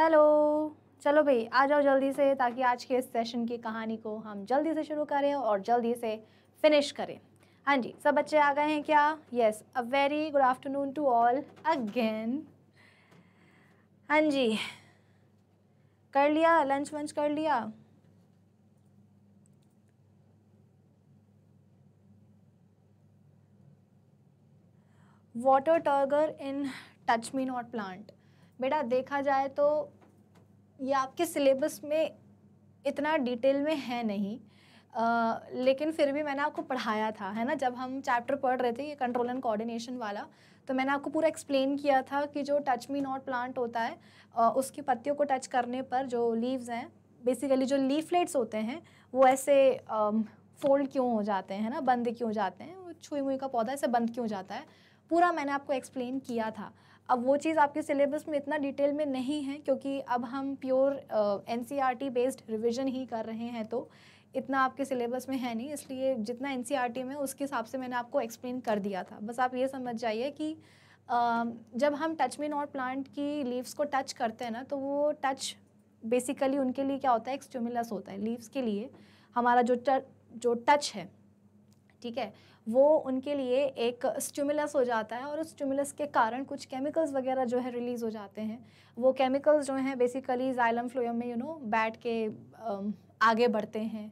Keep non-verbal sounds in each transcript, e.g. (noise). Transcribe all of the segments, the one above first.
Hello चलो भाई आ जाओ जल्दी से ताकि आज के इस सेशन की कहानी को हम जल्दी से शुरू करें और जल्दी से फिनिश करें हाँ जी सब बच्चे आ गए हैं क्या yes a very good afternoon to all again हाँ जी कर लिया लंच वंच कर लिया water turgor in touch me not plant बेटा देखा जाए तो ये आपके सिलेबस में इतना डिटेल में है नहीं आ, लेकिन फिर भी मैंने आपको पढ़ाया था है ना जब हम चैप्टर पढ़ रहे थे ये कंट्रोल एंड कोऑर्डिनेशन वाला तो मैंने आपको पूरा एक्सप्लेन किया था कि जो टच मी नॉट प्लांट होता है आ, उसकी पत्तियों को टच करने पर जो लीव्स हैं बेसिकली जो लीफलेट्स होते हैं वो ऐसे फोल्ड क्यों हो जाते हैं ना बंद क्यों हो जाते हैं छुई मुई का पौधा ऐसे बंद क्यों हो जाता है पूरा मैंने आपको एक्सप्लेन किया था अब वो चीज़ आपके सिलेबस में इतना डिटेल में नहीं है क्योंकि अब हम प्योर एन बेस्ड रिविज़न ही कर रहे हैं तो इतना आपके सिलेबस में है नहीं इसलिए जितना एन e में उसके हिसाब से मैंने आपको एक्सप्लेन कर दिया था बस आप ये समझ जाइए कि Uh, जब हम टच में नॉट प्लांट की लीव्स को टच करते हैं ना तो वो टच बेसिकली उनके लिए क्या होता है एक होता है लीव्स के लिए हमारा जो ट, जो टच है ठीक है वो उनके लिए एक स्टिमुलस हो जाता है और उस स्टिमुलस के कारण कुछ केमिकल्स वगैरह जो है रिलीज़ हो जाते हैं वो केमिकल्स जो हैं बेसिकली जाइलम फ्लोयम में यू नो बैठ के आगे बढ़ते हैं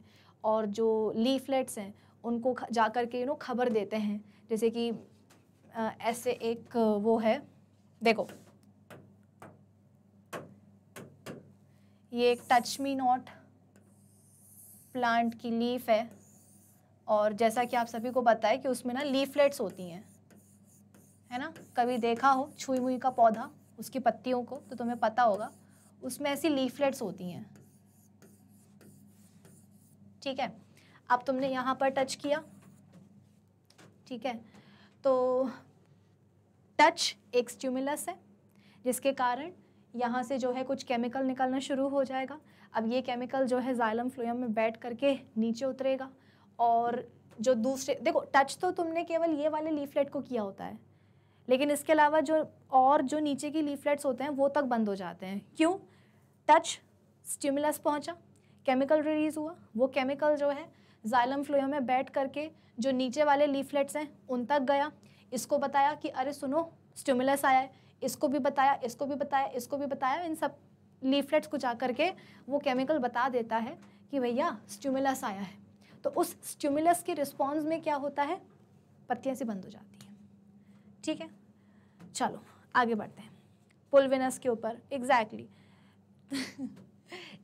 और जो लीफलेट्स हैं उनको जा कर के यू नो खबर देते हैं जैसे कि ऐसे एक वो है देखो ये एक टच मी नॉट प्लांट की लीफ है और जैसा कि आप सभी को पता है कि उसमें ना लीफलेट्स होती हैं है ना कभी देखा हो छुई मुई का पौधा उसकी पत्तियों को तो तुम्हें पता होगा उसमें ऐसी लीफलेट्स होती हैं ठीक है अब तुमने यहाँ पर टच किया ठीक है तो टच एक स्ट्यूमुलस है जिसके कारण यहाँ से जो है कुछ केमिकल निकलना शुरू हो जाएगा अब ये केमिकल जो है जाइलम फ्लोएम में बैठ करके नीचे उतरेगा और जो दूसरे देखो टच तो तुमने केवल ये वाले लीफलेट को किया होता है लेकिन इसके अलावा जो और जो नीचे की लीफलेट्स होते हैं वो तक बंद हो जाते हैं क्यों टच स्टिमुलस पहुंचा केमिकल रिलीज हुआ वो केमिकल जो है जाइलम फ्लोए में बैठ करके जो नीचे वाले लीफलेट्स हैं उन तक गया इसको बताया कि अरे सुनो स्टिमुलस आया है इसको भी बताया इसको भी बताया इसको भी बताया इन सब लीफलेट्स को जा करके वो केमिकल बता देता है कि भैया स्टिमुलस आया है तो उस स्टिमुलस के रिस्पॉन्स में क्या होता है पत्तियाँ से बंद हो जाती हैं ठीक है चलो आगे बढ़ते हैं पुलविनस के ऊपर एग्जैक्टली exactly.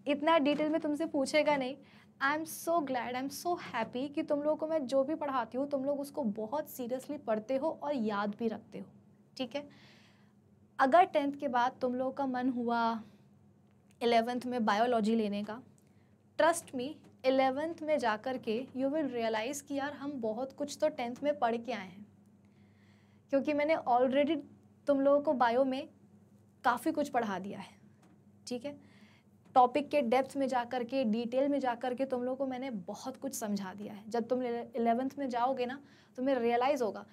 (laughs) इतना डिटेल में तुमसे पूछेगा नहीं I am so glad I am so happy कि तुम लोगों को मैं जो भी पढ़ाती हूँ तुम लोग उसको बहुत सीरियसली पढ़ते हो और याद भी रखते हो ठीक है अगर टेंथ के बाद तुम लोगों का मन हुआ एलेवेंथ में बायोलॉजी लेने का ट्रस्ट मी एलेवेंथ में जा कर के यू विल रियलाइज़ कि यार हम बहुत कुछ तो टेंथ में पढ़ के आए हैं क्योंकि मैंने ऑलरेडी तुम लोगों को बायो में काफ़ी कुछ पढ़ा दिया है ठीक है टॉपिक के डेप्थ में जा कर के डिटेल में जा कर के तुम लोगों को मैंने बहुत कुछ समझा दिया है जब तुम इलेवंथ में जाओगे ना तुम्हें रियलाइज़ होगा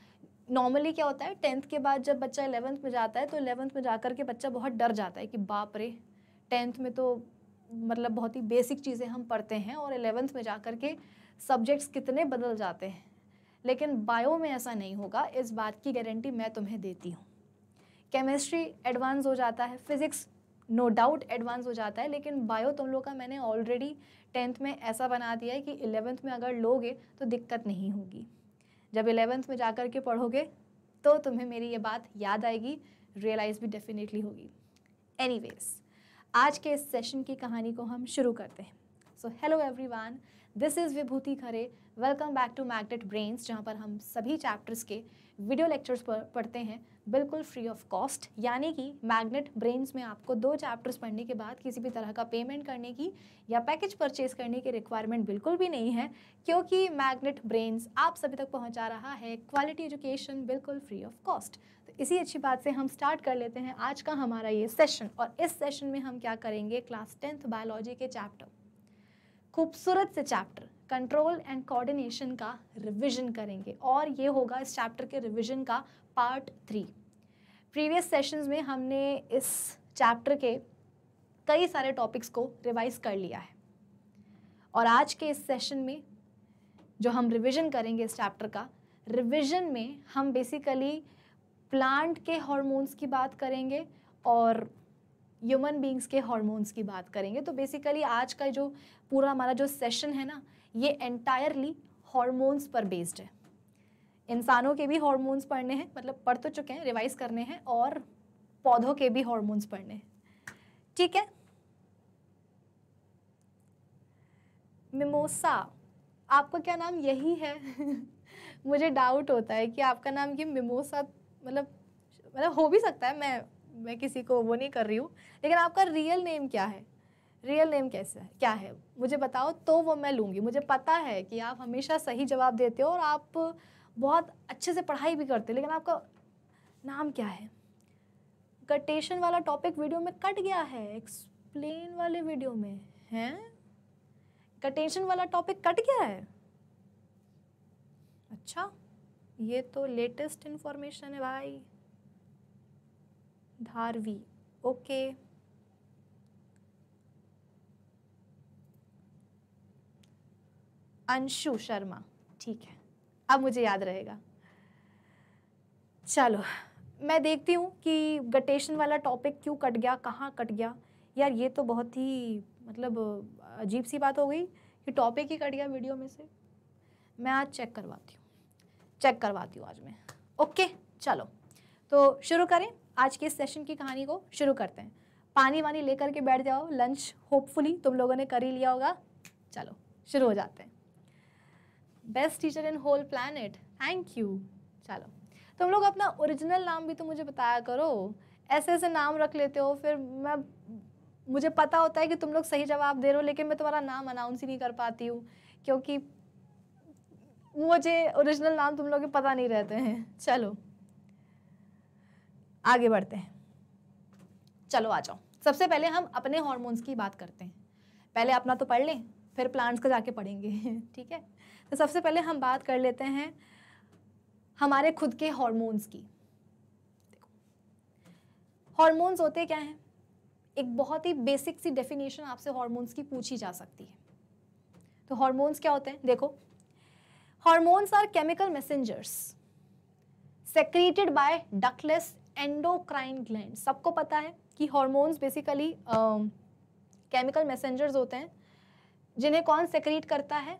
नॉर्मली क्या होता है टेंथ के बाद जब बच्चा एलेवंथ में जाता है तो एलेवंथ में जा कर के बच्चा बहुत डर जाता है कि बाप रे टेंथ में तो मतलब बहुत ही बेसिक चीज़ें हम पढ़ते हैं और एलेवेंथ में जा कर के सब्जेक्ट्स कितने बदल जाते हैं लेकिन बायो में ऐसा नहीं होगा इस बात की गारंटी मैं तुम्हें देती हूँ केमिस्ट्री एडवांस हो जाता है फिज़िक्स नो डाउट एडवांस हो जाता है लेकिन बायो तुम लोग का मैंने ऑलरेडी टेंथ में ऐसा बना दिया है कि इलेवेंथ में अगर लोगे तो दिक्कत नहीं होगी जब इलेवेंथ में जा कर के पढ़ोगे तो तुम्हें मेरी ये बात याद आएगी रियलाइज़ भी डेफिनेटली होगी एनी वेज आज के इस सेशन की कहानी को हम शुरू करते हैं so hello everyone this is Vibhuti Khare welcome back to Magnet Brains जहाँ पर हम सभी चैप्टर्स के वीडियो लेक्चर्स पर पढ़ते हैं बिल्कुल फ्री ऑफ कॉस्ट यानी कि मैग्नेट ब्रेन्स में आपको दो चैप्टर्स पढ़ने के बाद किसी भी तरह का पेमेंट करने की या पैकेज परचेज करने की रिक्वायरमेंट बिल्कुल भी नहीं है क्योंकि मैग्नेट ब्रेन्स आप सभी तक पहुँचा रहा है क्वालिटी एजुकेशन बिल्कुल फ्री ऑफ कॉस्ट इसी अच्छी बात से हम स्टार्ट कर लेते हैं आज का हमारा ये सेशन और इस सेशन में हम क्या करेंगे क्लास टेंथ बायोलॉजी के चैप्टर खूबसूरत से चैप्टर कंट्रोल एंड कोऑर्डिनेशन का रिवीजन करेंगे और ये होगा इस चैप्टर के रिवीजन का पार्ट थ्री प्रीवियस सेशंस में हमने इस चैप्टर के कई सारे टॉपिक्स को रिवाइज कर लिया है और आज के इस सेशन में जो हम रिवीजन करेंगे इस चैप्टर का रिवीजन में हम बेसिकली प्लांट के हॉर्मोन्स की बात करेंगे और ह्यूमन बींग्स के हॉर्मोन्स की बात करेंगे तो बेसिकली आज का जो पूरा हमारा जो सेशन है ना ये एंटायरली हॉर्मोन्स पर बेस्ड है इंसानों के भी हॉर्मोन्स पढ़ने हैं मतलब पढ़ तो चुके हैं रिवाइज करने हैं और पौधों के भी हॉर्मोन्स पढ़ने हैं ठीक है मिमोसा आपका क्या नाम यही है (laughs) मुझे डाउट होता है कि आपका नाम ये मिमोसा मतलब मतलब हो भी सकता है मैं मैं किसी को वो नहीं कर रही हूँ लेकिन आपका रियल नेम क्या है रियल नेम कैसा है क्या है मुझे बताओ तो वो मैं लूँगी मुझे पता है कि आप हमेशा सही जवाब देते हो और आप बहुत अच्छे से पढ़ाई भी करते हो लेकिन आपका नाम क्या है कटेशन वाला टॉपिक वीडियो में कट गया है एक्सप्लेन वाले वीडियो में हैं कटेशन वाला टॉपिक कट गया है अच्छा ये तो लेटेस्ट इन्फॉर्मेशन है भाई धारवी ओके अंशु शर्मा ठीक है अब मुझे याद रहेगा चलो मैं देखती हूँ कि गटेशन वाला टॉपिक क्यों कट गया कहाँ कट गया यार ये तो बहुत ही मतलब अजीब सी बात हो गई कि टॉपिक ही कट गया वीडियो में से मैं आज चेक करवाती हूँ चेक करवाती हूँ आज मैं ओके चलो तो शुरू करें आज के सेशन की कहानी को शुरू करते हैं पानी वानी लेकर के बैठ जाओ लंच होपफुली तुम लोगों ने कर ही लिया होगा चलो शुरू हो जाते हैं best teacher in whole planet thank you चलो तुम लोग अपना ओरिजिनल नाम भी तो मुझे बताया करो ऐसे ऐसे नाम रख लेते हो फिर मैं मुझे पता होता है कि तुम लोग सही जवाब दे रहे हो लेकिन मैं तुम्हारा नाम अनाउंस ही नहीं कर पाती हूँ क्योंकि मुझे ओरिजिनल नाम तुम लोग पता नहीं रहते हैं चलो आगे बढ़ते हैं चलो आ जाओ सबसे पहले हम अपने हॉर्मोन्स की बात करते हैं पहले अपना तो पढ़ लें फिर प्लांट्स का जाके पढ़ेंगे (laughs) ठीक है तो सबसे पहले हम बात कर लेते हैं हमारे खुद के हॉर्मोन्स की हॉर्मोन्स होते क्या हैं एक बहुत ही बेसिक सी डेफिनेशन आपसे हॉर्मोन्स की पूछी जा सकती है तो हॉर्मोन्स क्या होते हैं देखो hormones are chemical messengers secreted by ductless endocrine gland सबको पता है कि हॉर्मोन्स बेसिकली केमिकल chemical होते हैं जिन्हें कौन सेक्रीट करता है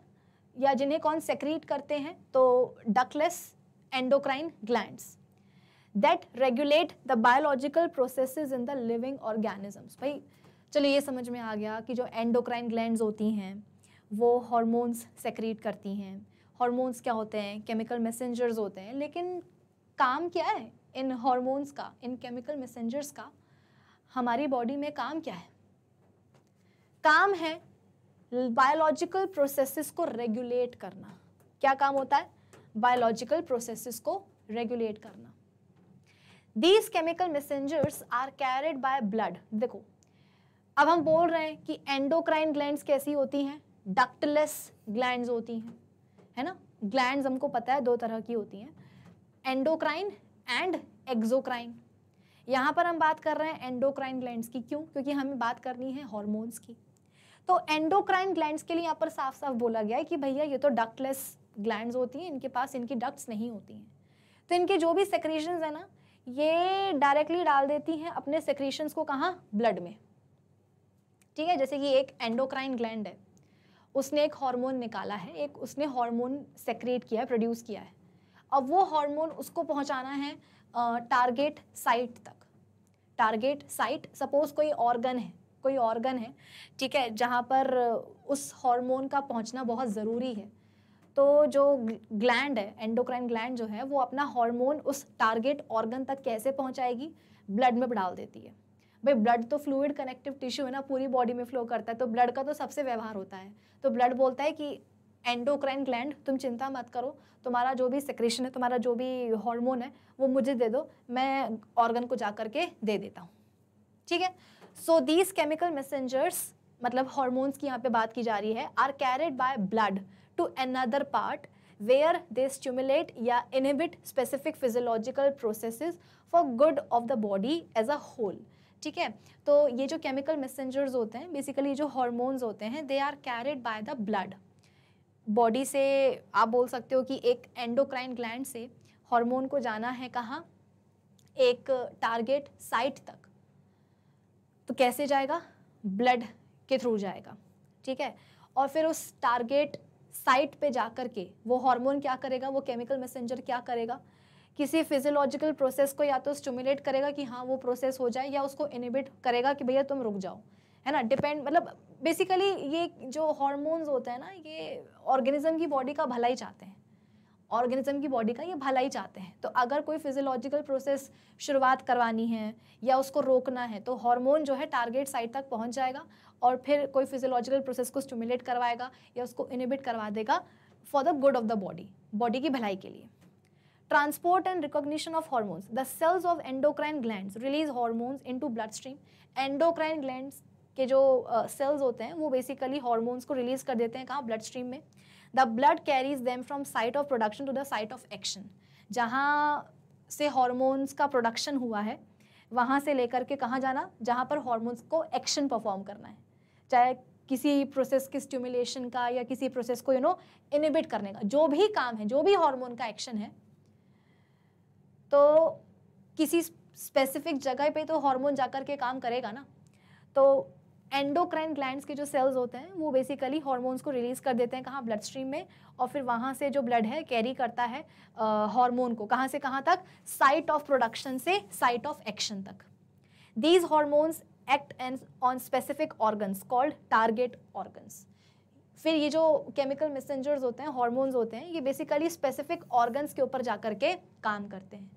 या जिन्हें कौन सेक्रीट करते हैं तो ductless endocrine glands that regulate the biological process in the living organisms भाई चलो ये समझ में आ गया कि जो एंडोक्राइन ग्लैंड होती हैं वो हॉर्मोन्स सेक्रीट करती हैं हॉर्मोन्स क्या होते हैं केमिकल मैसेंजर्स होते हैं लेकिन काम क्या है इन हॉर्मोन्स का इन केमिकल मैसेंजर्स का हमारी बॉडी में काम क्या है काम है बायोलॉजिकल प्रोसेसेस को रेगुलेट करना क्या काम होता है बायोलॉजिकल प्रोसेसेस को रेगुलेट करना these chemical messengers are carried by blood देखो अब हम बोल रहे हैं कि एंडोक्राइन ग्लैंड्स कैसी होती हैं डक्टलेस ग्लैंड्स होती हैं है ना ग्लैंड हमको पता है दो तरह की होती हैं एंडोक्राइन एंड एक्जोक्राइन यहाँ पर हम बात कर रहे हैं एंडोक्राइन ग्लैंड्स की क्यों क्योंकि हमें बात करनी है हॉर्मोन्स की तो एंडोक्राइन ग्लैंड्स के लिए यहाँ पर साफ साफ बोला गया है कि भैया ये तो डक्टलेस ग्लैंड्स होती हैं इनके पास इनकी डक्ट्स नहीं होती हैं तो इनके जो भी सेक्रेशंस है ना ये डायरेक्टली डाल देती हैं अपने सेक्रेशंस को कहाँ ब्लड में ठीक है जैसे कि एक एंडोक्राइन ग्लैंड है उसने एक हार्मोन निकाला है एक उसने हार्मोन सेक्रेट किया है प्रोड्यूस किया है अब वो हार्मोन उसको पहुंचाना है टारगेट साइट तक टारगेट साइट सपोज कोई ऑर्गन है कोई ऑर्गन है ठीक है जहाँ पर उस हार्मोन का पहुँचना बहुत ज़रूरी है तो जो ग्लैंड है एंडोक्राइन ग्लैंड जो है वो अपना हार्मोन उस टारगेट ऑर्गन तक कैसे पहुँचाएगी ब्लड में डाल देती है भाई ब्लड तो फ्लूड कनेक्टिव टिश्यू है ना पूरी बॉडी में फ्लो करता है तो ब्लड का तो सबसे व्यवहार होता है तो ब्लड बोलता है कि एंडोक्राइन ग्लैंड तुम चिंता मत करो तुम्हारा जो भी सेक्रेशन है तुम्हारा जो भी हॉर्मोन है वो मुझे दे दो मैं ऑर्गन को जा करके दे देता हूँ ठीक है सो दीज केमिकल मैसेंजर्स मतलब हॉर्मोन्स की यहाँ पे बात की जा रही है are carried by blood to another part where they stimulate या inhibit specific physiological processes for good of the body as a whole ठीक है तो ये जो केमिकल मैसेंजर्स होते हैं बेसिकली जो हॉर्मोन्स होते हैं they are carried by the blood body से आप बोल सकते हो कि एक एंडोक्राइन ग्लैंड से हार्मोन को जाना है कहाँ एक टारगेट साइट तक तो कैसे जाएगा ब्लड के थ्रू जाएगा ठीक है और फिर उस टारगेट साइट पे जा कर के वो हार्मोन क्या करेगा वो केमिकल मैसेंजर क्या करेगा किसी फिजियोलॉजिकल प्रोसेस को या तो स्टिमुलेट करेगा कि हाँ वो प्रोसेस हो जाए या उसको इनिबिट करेगा कि भैया तुम रुक जाओ है ना डिपेंड मतलब बेसिकली ये जो हॉर्मोन्स होते हैं ना ये ऑर्गेनिज्म की बॉडी का भलाई चाहते हैं ऑर्गेनिज्म की बॉडी का ये भलाई चाहते हैं तो अगर कोई फिजियोलॉजिकल प्रोसेस शुरुआत करवानी है या उसको रोकना है तो हार्मोन जो है टारगेट साइट तक पहुंच जाएगा और फिर कोई फिजियोलॉजिकल प्रोसेस को स्टिमुलेट करवाएगा या उसको इनिबिट करवा देगा for the good of the body body की भलाई के लिए transport and recognition of hormones the cells of endocrine glands release hormones into bloodstream endocrine glands के जो सेल्स uh, होते हैं वो बेसिकली हॉर्मोन्स को रिलीज कर देते हैं कहाँ ब्लड स्ट्रीम में the blood carries them from site of production to the site of action जहाँ से हॉर्मोन्स का प्रोडक्शन हुआ है वहाँ से लेकर के कहाँ जाना जहाँ पर हॉर्मोन्स को एक्शन परफॉर्म करना है चाहे किसी प्रोसेस के स्टिमुलेशन का या किसी प्रोसेस को यू नो इनिबिट करने का जो भी काम है जो भी हार्मोन का एक्शन है तो किसी स्पेसिफिक जगह पे तो हार्मोन जाकर के काम करेगा ना तो एंडोक्राइन ग्लैंड्स के जो सेल्स होते हैं वो बेसिकली हॉर्मोन्स को रिलीज़ कर देते हैं कहाँ ब्लड स्ट्रीम में और फिर वहाँ से जो ब्लड है कैरी करता है हार्मोन को कहाँ से कहाँ तक साइट ऑफ प्रोडक्शन से साइट ऑफ एक्शन तक these hormones act and on specific organs called target organs फिर ये जो केमिकल मैसेंजर्स होते हैं हॉर्मोन्स होते हैं ये बेसिकली स्पेसिफिक ऑर्गन्स के ऊपर जा के काम करते हैं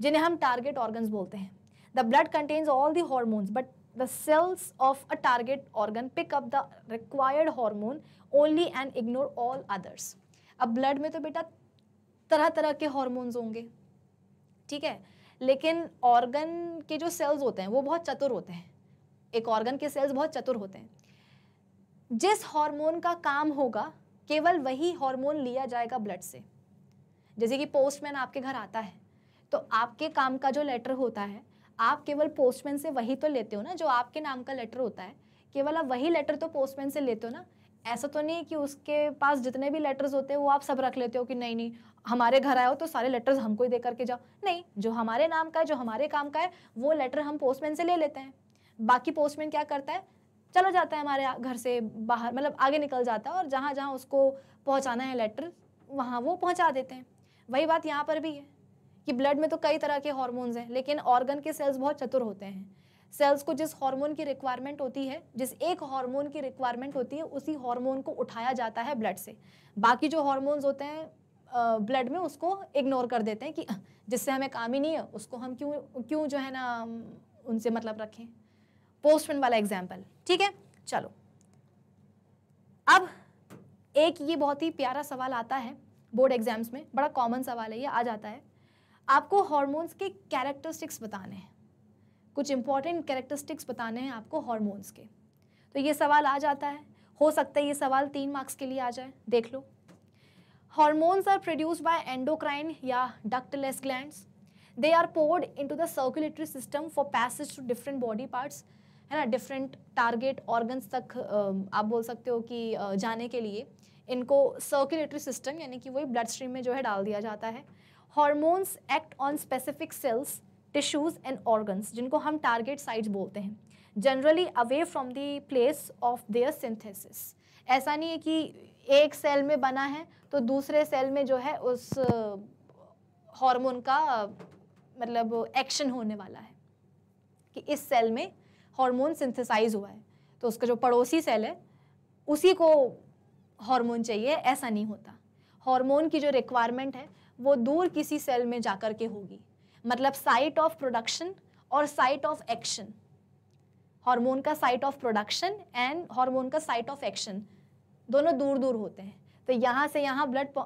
जिन्हें हम टारगेट ऑर्गन्स बोलते हैं the blood contains all the hormones but the cells of a target organ pick up the required hormone only and ignore all others अब ब्लड में तो बेटा तरह तरह के हॉर्मोन्स होंगे ठीक है लेकिन ऑर्गन के जो सेल्स होते हैं वो बहुत चतुर होते हैं एक ऑर्गन के सेल्स बहुत चतुर होते हैं जिस हार्मोन का काम होगा केवल वही हार्मोन लिया जाएगा ब्लड से जैसे कि पोस्टमैन आपके घर आता है तो आपके काम का जो लेटर होता है आप केवल पोस्टमैन से वही तो लेते हो ना जो आपके नाम का लेटर होता है केवल आप वही लेटर तो पोस्टमैन से लेते हो ना ऐसा तो नहीं कि उसके पास जितने भी लेटर्स होते हैं वो आप सब रख लेते हो कि नहीं नहीं हमारे घर आए हो तो सारे लेटर्स हमको ही दे करके जाओ नहीं जो हमारे नाम का है जो हमारे काम का है वो लेटर हम पोस्टमैन से ले लेते हैं बाकी पोस्टमैन क्या करता है चला जाता है हमारे घर से बाहर मतलब आगे निकल जाता है और जहाँ जहाँ उसको पहुँचाना है लेटर वहाँ वो पहुँचा देते हैं वही बात यहाँ पर भी है कि ब्लड में तो कई तरह के हॉर्मोन्स हैं लेकिन ऑर्गन के सेल्स बहुत चतुर होते हैं सेल्स को जिस हार्मोन की रिक्वायरमेंट होती है जिस एक हार्मोन की रिक्वायरमेंट होती है उसी हार्मोन को उठाया जाता है ब्लड से बाकी जो हार्मोन्स होते हैं ब्लड में उसको इग्नोर कर देते हैं कि जिससे हमें काम ही नहीं है उसको हम क्यों क्यों जो है ना उनसे मतलब रखें पोस्टमैन वाला एग्जाम्पल ठीक है चलो अब एक ये बहुत ही प्यारा सवाल आता है बोर्ड एग्जाम्स में बड़ा कॉमन सवाल है ये आ जाता है आपको हॉर्मोन्स के कैरेक्टरिस्टिक्स बताने हैं कुछ इंपॉर्टेंट कैरेक्टरिस्टिक्स बताने हैं आपको हॉर्मोन्स के तो ये सवाल आ जाता है हो सकता है ये सवाल तीन मार्क्स के लिए आ जाए देख लो hormones are produce by endocrine या ductless gland they are poured into the circulatory system for passage to different body parts है ना डिफरेंट टारगेट ऑर्गन्स तक आप बोल सकते हो कि जाने के लिए इनको सर्कुलेटरी सिस्टम यानी कि वही ब्लड स्ट्रीम में जो है डाल दिया जाता है hormones act on specific cells tissues and organs जिनको हम टारगेट साइट्स बोलते हैं generally away from the place of their synthesis ऐसा नहीं है कि एक सेल में बना है तो दूसरे सेल में जो है उस हार्मोन uh, का मतलब एक्शन होने वाला है कि इस सेल में हार्मोन सिंथेसाइज हुआ है तो उसका जो पड़ोसी सेल है उसी को हार्मोन चाहिए ऐसा नहीं होता हार्मोन की जो रिक्वायरमेंट है वो दूर किसी सेल में जाकर के होगी मतलब साइट ऑफ प्रोडक्शन और साइट ऑफ एक्शन हार्मोन का site of production and hormone का साइट ऑफ एक्शन दोनों दूर दूर होते हैं तो यहाँ से यहाँ ब्लड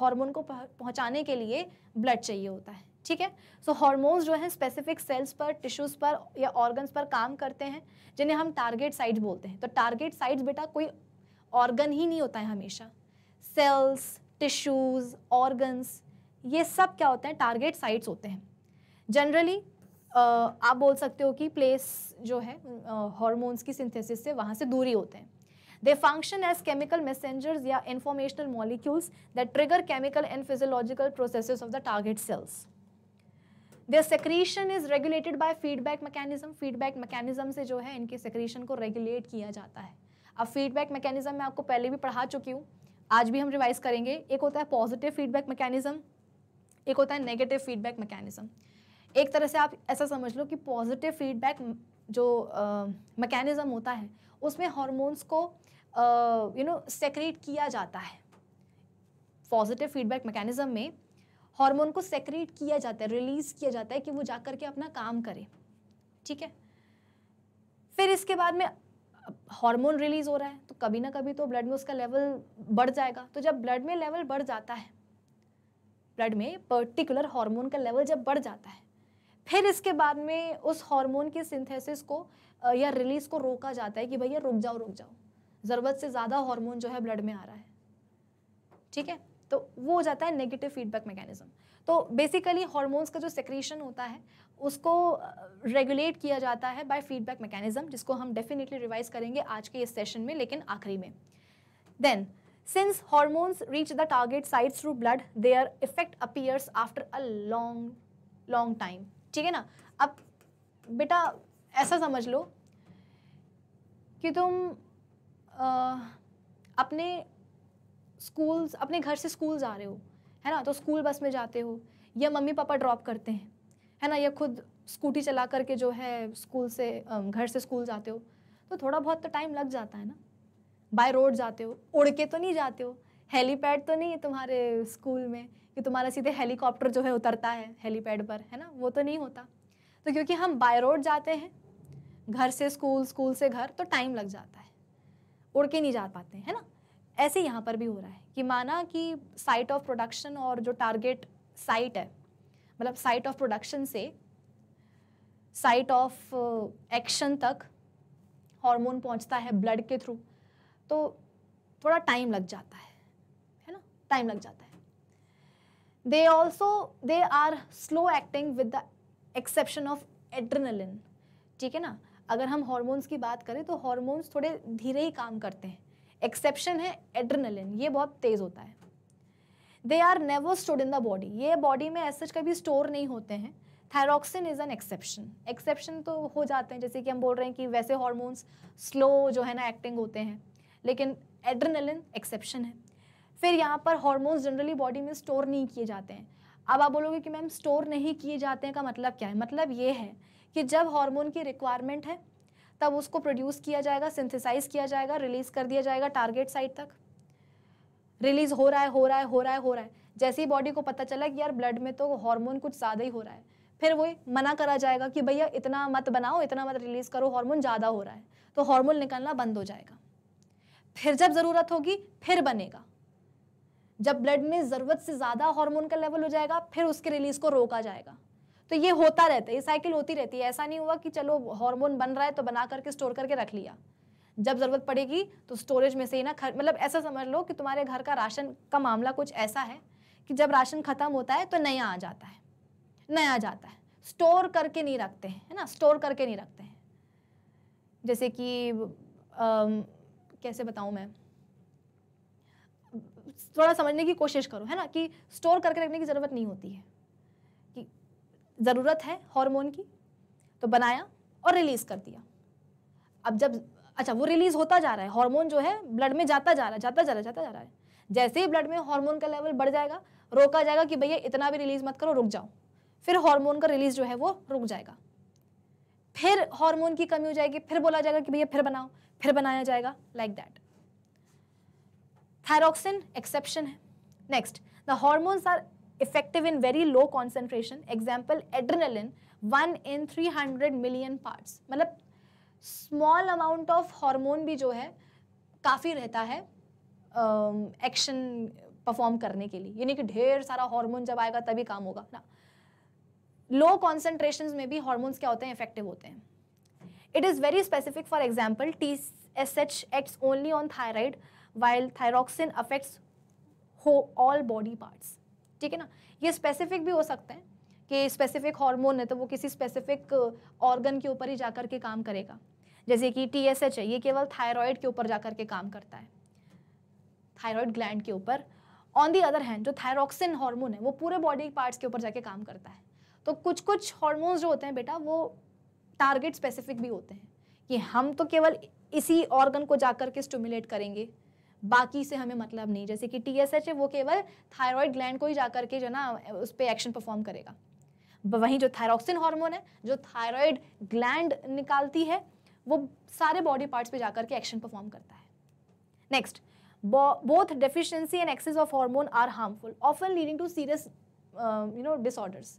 हार्मोन को पहुँचाने के लिए ब्लड चाहिए होता है ठीक है सो हार्मोन्स जो हैं स्पेसिफिक सेल्स पर टिश्यूज़ पर या ऑर्गन्स पर काम करते हैं जिन्हें हम टारगेट साइट्स बोलते हैं तो टारगेट साइट्स बेटा कोई ऑर्गन ही नहीं होता है हमेशा सेल्स टिश्यूज़ ऑर्गन्स ये सब क्या होते हैं टारगेट साइट्स होते हैं जनरली आप बोल सकते हो कि प्लेस जो है हॉर्मोन्स की सिंथेसिस से वहाँ से दूरी होते हैं they function as chemical messengers या informational molecules that trigger chemical and physiological process of the target cells the secretion is regulated by feedback mechanism feedback mechanism से जो है इनके सेक्रीशन को रेगुलेट किया जाता है अब फीडबैक मैकेनिज्म मैं आपको पहले भी पढ़ा चुकी हूँ आज भी हम रिवाइज करेंगे एक होता है पॉजिटिव फीडबैक मैकेनिज्म एक होता है नेगेटिव फीडबैक मैकेनिज़्म एक तरह से आप ऐसा समझ लो कि पॉजिटिव फीडबैक जो मैकेनिज़्म uh, होता है उसमें हॉर्मोन्स को यू नो सेक्रेट किया जाता है पॉजिटिव फीडबैक मैकेनिज़्म में हार्मोन को सेक्रेट किया जाता है रिलीज़ किया जाता है कि वो जा करके अपना काम करे ठीक है फिर इसके बाद में हार्मोन रिलीज़ हो रहा है तो कभी ना कभी तो ब्लड में उसका लेवल बढ़ जाएगा तो जब ब्लड में लेवल बढ़ जाता है ब्लड में पर्टिकुलर हार्मोन का लेवल जब बढ़ जाता है फिर इसके बाद में उस हार्मोन की सिंथेसिस को या रिलीज को रोका जाता है कि भैया रुक जाओ रुक जाओ ज़रूरत से ज़्यादा हार्मोन जो है ब्लड में आ रहा है ठीक है तो वो हो जाता है नेगेटिव फीडबैक मैकेनिज्म तो बेसिकली हॉर्मोन्स का जो सेक्रेशन होता है उसको रेगुलेट किया जाता है बाय फीडबैक मैकेनिज्म जिसको हम डेफिनेटली रिवाइज करेंगे आज के इस सेशन में लेकिन आखिरी में then Since hormones reach the target sites through blood, their effect appears after a long, long time. ठीक है ना अब बेटा ऐसा समझ लो कि तुम आ, अपने स्कूल्स अपने घर से स्कूल जा रहे हो है ना तो स्कूल बस में जाते हो या मम्मी पापा ड्रॉप करते हैं है ना या खुद स्कूटी चला करके जो है स्कूल से घर से स्कूल जाते हो तो थोड़ा बहुत तो टाइम लग जाता है ना बाय रोड जाते हो उड़ के तो नहीं जाते हो हेलीपैड तो नहीं है तुम्हारे स्कूल में कि तुम्हारा सीधे हेलीकॉप्टर जो है उतरता है हेलीपैड पर है ना वो तो नहीं होता तो क्योंकि हम बाय रोड जाते हैं घर से स्कूल स्कूल से घर तो टाइम लग जाता है उड़ के नहीं जा पाते हैं ना ऐसे यहाँ पर भी हो रहा है कि माना कि साइट ऑफ प्रोडक्शन और जो टारगेट साइट है मतलब साइट ऑफ प्रोडक्शन से साइट ऑफ एक्शन तक हार्मोन पहुँचता है ब्लड के थ्रू तो थोड़ा टाइम लग जाता है है ना टाइम लग जाता है they also they are slow acting with the exception of adrenaline ठीक है ना अगर हम हॉर्मोन्स की बात करें तो हॉर्मोन्स थोड़े धीरे ही काम करते हैं एक्सेप्शन है एड्रनलिन ये बहुत तेज़ होता है they are never stored in the body ये बॉडी में एसच कभी स्टोर नहीं होते हैं thyroxine is an exception exception तो हो जाते हैं जैसे कि हम बोल रहे हैं कि वैसे हॉर्मोन्स स्लो जो है ना एक्टिंग होते हैं लेकिन एड्रेनलिन एक्सेप्शन है फिर यहाँ पर हॉर्मोन्स जनरली बॉडी में स्टोर नहीं किए जाते हैं अब आप बोलोगे कि मैम स्टोर नहीं किए जाते हैं का मतलब क्या है मतलब ये है कि जब हार्मोन की रिक्वायरमेंट है तब उसको प्रोड्यूस किया जाएगा सिंथेसाइज किया जाएगा रिलीज़ कर दिया जाएगा टारगेट साइड तक रिलीज़ हो रहा है हो रहा है हो रहा है हो रहा है जैसे ही बॉडी को पता चला कि यार ब्लड में तो हार्मोन कुछ ज़्यादा ही हो रहा है फिर वही मना करा जाएगा कि भैया इतना मत बनाओ इतना मत रिलीज़ करो हार्मोन ज़्यादा हो रहा है तो हार्मोन निकलना बंद हो जाएगा फिर जब ज़रूरत होगी फिर बनेगा जब ब्लड में ज़रूरत से ज़्यादा हार्मोन का लेवल हो जाएगा फिर उसके रिलीज को रोका जाएगा तो ये होता रहता है ये साइकिल होती रहती है ऐसा नहीं हुआ कि चलो हार्मोन बन रहा है तो बना करके स्टोर करके रख लिया जब ज़रूरत पड़ेगी तो स्टोरेज में से ही ना खर मतलब ऐसा समझ लो कि तुम्हारे घर का राशन का मामला कुछ ऐसा है कि जब राशन ख़त्म होता है तो नया आ जाता है नया आ जाता है स्टोर करके नहीं रखते हैं है ना स्टोर करके नहीं रखते हैं जैसे कि कैसे बताऊँ मैं थोड़ा समझने की कोशिश करो है ना कि स्टोर करके रखने की ज़रूरत नहीं होती है कि ज़रूरत है हार्मोन की तो बनाया और रिलीज़ कर दिया अब जब अच्छा वो रिलीज़ होता जा रहा है हार्मोन जो है ब्लड में जाता जा रहा है जाता जा रहा है जाता जा रहा है जैसे ही ब्लड में हार्मोन का लेवल बढ़ जाएगा रोका जाएगा कि भैया इतना भी रिलीज़ मत करो रुक जाओ फिर हार्मोन का रिलीज़ जो है वो रुक जाएगा फिर हार्मोन की कमी हो जाएगी फिर बोला जाएगा कि भैया फिर बनाओ फिर बनाया जाएगा लाइक दैट थायरोक्सिन एक्सेप्शन है next the hormones are effective in very low concentration example example one in three hundred million parts मतलब स्मॉल अमाउंट ऑफ हॉर्मोन भी जो है काफ़ी रहता है एक्शन uh, परफॉर्म करने के लिए यानी कि ढेर सारा हॉर्मोन जब आएगा तभी काम होगा ना लो कॉन्सेंट्रेशन में भी हॉर्मोन्स क्या होते हैं इफेक्टिव होते हैं It is very specific. For example, TSH acts only on thyroid, while thyroxin affects all body parts. ठीक है ना ये स्पेसिफिक भी हो सकते हैं कि स्पेसिफिक हार्मोन है तो वो किसी स्पेसिफिक ऑर्गन uh, के ऊपर ही जा कर के काम करेगा जैसे कि टी एस एच है ये केवल थायराइड के ऊपर जा कर के काम करता है थायराइड ग्लैंड के ऊपर ऑन दी अदर हैंड जो थायरॉक्सिन हार्मोन है वो पूरे बॉडी पार्ट्स के ऊपर जाके काम करता है तो कुछ कुछ हार्मोन्स जो होते हैं बेटा वो टारगेट स्पेसिफिक भी होते हैं कि हम तो केवल इसी ऑर्गन को जाकर के स्टिमुलेट करेंगे बाकी से हमें मतलब नहीं जैसे कि टी एस एच है वो केवल थायरॉयड ग्लैंड को ही जाकर के जो ना उस पर एक्शन परफॉर्म करेगा वहीं जो थायरॉक्सिन हार्मोन है जो थायरॉयड ग्लैंड निकालती है वो सारे बॉडी पार्ट्स पे जाकर के एक्शन परफॉर्म करता है next both deficiency and excess of hormone are harmful often leading to serious you know disorders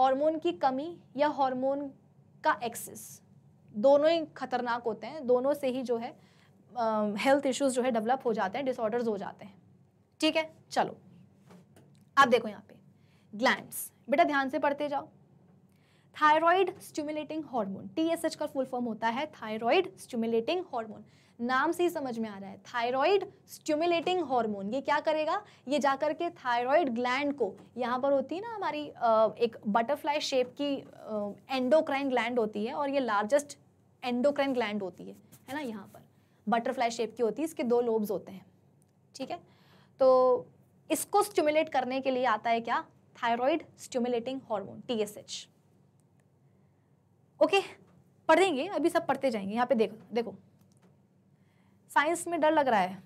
hormone की कमी या हार्मोन का एक्सेस दोनों ही खतरनाक होते हैं दोनों से ही जो है हेल्थ इश्यूज जो है डेवलप हो जाते हैं डिसऑर्डर्स हो जाते हैं ठीक है चलो आप देखो यहाँ पे ग्लैंड्स बेटा ध्यान से पढ़ते जाओ थायरॉयड स्टिमुलेटिंग हार्मोन टीएसएच का फुल फॉर्म होता है थायरॉयड स्टिमुलेटिंग हार्मोन नाम से ही समझ में आ रहा है थायराइड स्टिमुलेटिंग हार्मोन ये क्या करेगा ये जाकर के थायराइड ग्लैंड को यहाँ पर होती है ना हमारी एक बटरफ्लाई शेप की एंडोक्राइन ग्लैंड होती है और ये लार्जेस्ट एंडोक्राइन ग्लैंड होती है है ना यहाँ पर बटरफ्लाई शेप की होती है इसके दो लोब्स होते हैं ठीक है तो इसको स्टिमुलेट करने के लिए आता है क्या thyroid stimulating hormone TSH okay पढ़ेंगे अभी सब पढ़ते जाएंगे यहाँ पे देखो देखो साइंस में डर लग रहा है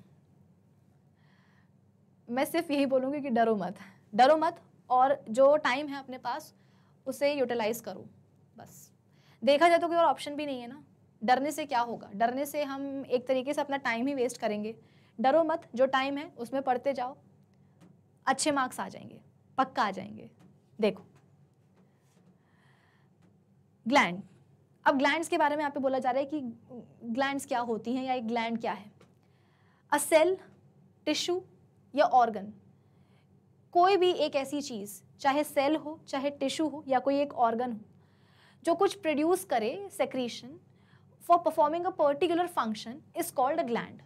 मैं सिर्फ यही बोलूँगी कि डरो मत डरो मत और जो टाइम है अपने पास उसे यूटिलाइज़ करो बस देखा जाए तो कोई और ऑप्शन भी नहीं है ना डरने से क्या होगा डरने से हम एक तरीके से अपना टाइम ही वेस्ट करेंगे डरो मत जो टाइम है उसमें पढ़ते जाओ अच्छे मार्क्स आ जाएंगे पक्का आ जाएंगे देखो ग्लैंड अब ग्लैंड्स के बारे में यहाँ पे बोला जा रहा है कि ग्लैंड्स क्या होती हैं या एक ग्लैंड क्या है अ सेल टिश्यू या ऑर्गन कोई भी एक ऐसी चीज़ चाहे सेल हो चाहे टिश्यू हो या कोई एक ऑर्गन हो जो कुछ प्रोड्यूस करे secretion for performing a particular function is called a gland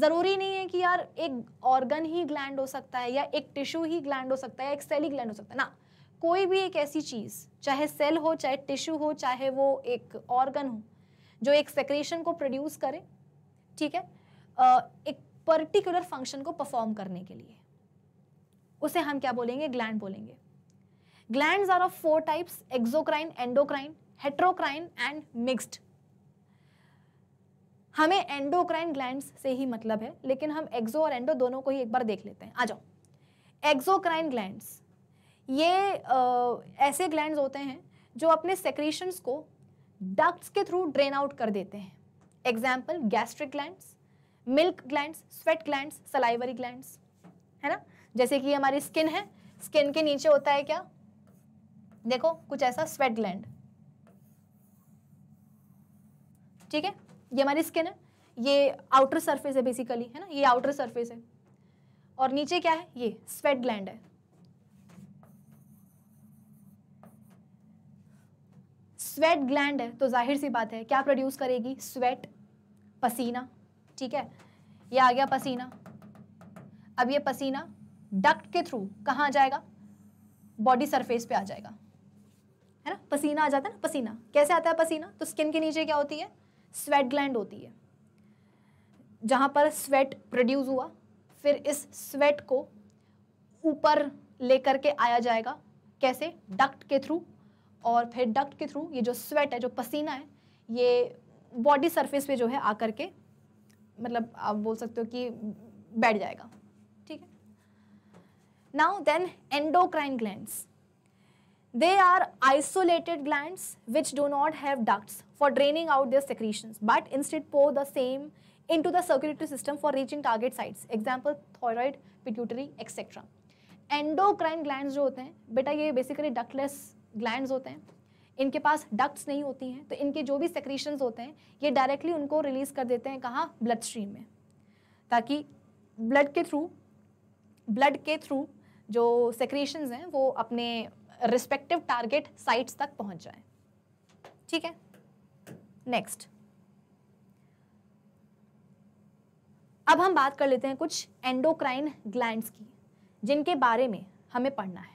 ज़रूरी नहीं है कि यार एक ऑर्गन ही ग्लैंड हो सकता है या एक टिश्यू ही ग्लैंड हो सकता है या एक सेल ही ग्लैंड हो सकता है ना कोई भी एक ऐसी चीज़ चाहे सेल हो चाहे टिश्यू हो चाहे वो एक ऑर्गन हो जो एक सेक्रेशन को प्रोड्यूस करे ठीक है एक पर्टिकुलर फंक्शन को परफॉर्म करने के लिए उसे हम क्या बोलेंगे ग्लैंड बोलेंगे gland are of four types exocrine endocrine heterocrine and mixed हमें एंडोक्राइन ग्लैंड से ही मतलब है लेकिन हम एक्सो और एंडो दोनों को ही एक बार देख लेते हैं आ जाओ एक्सोक्राइन ग्लैंड्स ये आ, ऐसे ग्लैंड होते हैं जो अपने सेक्रेशंस को डक्ट्स के थ्रू ड्रेन आउट कर देते हैं example gastric glands milk glands sweat glands salivary glands है ना जैसे कि हमारी स्किन है स्किन के नीचे होता है क्या देखो कुछ ऐसा स्वेट ग्लैंड ठीक है ये हमारी स्किन है ये आउटर सरफेस है बेसिकली है ना ये आउटर सरफेस है और नीचे क्या है ये स्वेट ग्लैंड है स्वेट ग्लैंड है तो जाहिर सी बात है क्या प्रोड्यूस करेगी स्वेट पसीना ठीक है ये आ गया पसीना अब ये पसीना डक्ट के थ्रू कहाँ जाएगा बॉडी सरफेस पे आ जाएगा है ना पसीना आ जाता है ना पसीना कैसे आता है पसीना तो स्किन के नीचे क्या होती है स्वेट ग्लैंड होती है जहाँ पर स्वेट प्रोड्यूस हुआ फिर इस स्वेट को ऊपर लेकर के आया जाएगा कैसे डक्ट के थ्रू और फिर डक्ट के थ्रू ये जो स्वेट है जो पसीना है ये बॉडी सरफेस पे जो है आकर के मतलब आप बोल सकते हो कि बैठ जाएगा ठीक है now then endocrine gland they are isolated gland which do not have ducts for draining out their secretions but instead pour the same into the circulatory system for reaching target site example thyroid pituitary etcetera endocrine gland जो होते हैं बेटा ये basically ductless gland होते हैं इनके पास ducts नहीं होती हैं तो इनके जो भी सेक्रीशंस होते हैं ये डायरेक्टली उनको रिलीज़ कर देते हैं कहाँ ब्लड स्ट्रीम में ताकि ब्लड के थ्रू ब्लड के थ्रू जो सेक्रीशंस हैं वो अपने रिस्पेक्टिव टारगेट साइट्स तक पहुंच जाए ठीक है नेक्स्ट अब हम बात कर लेते हैं कुछ एंडोक्राइन ग्लैंड्स की जिनके बारे में हमें पढ़ना है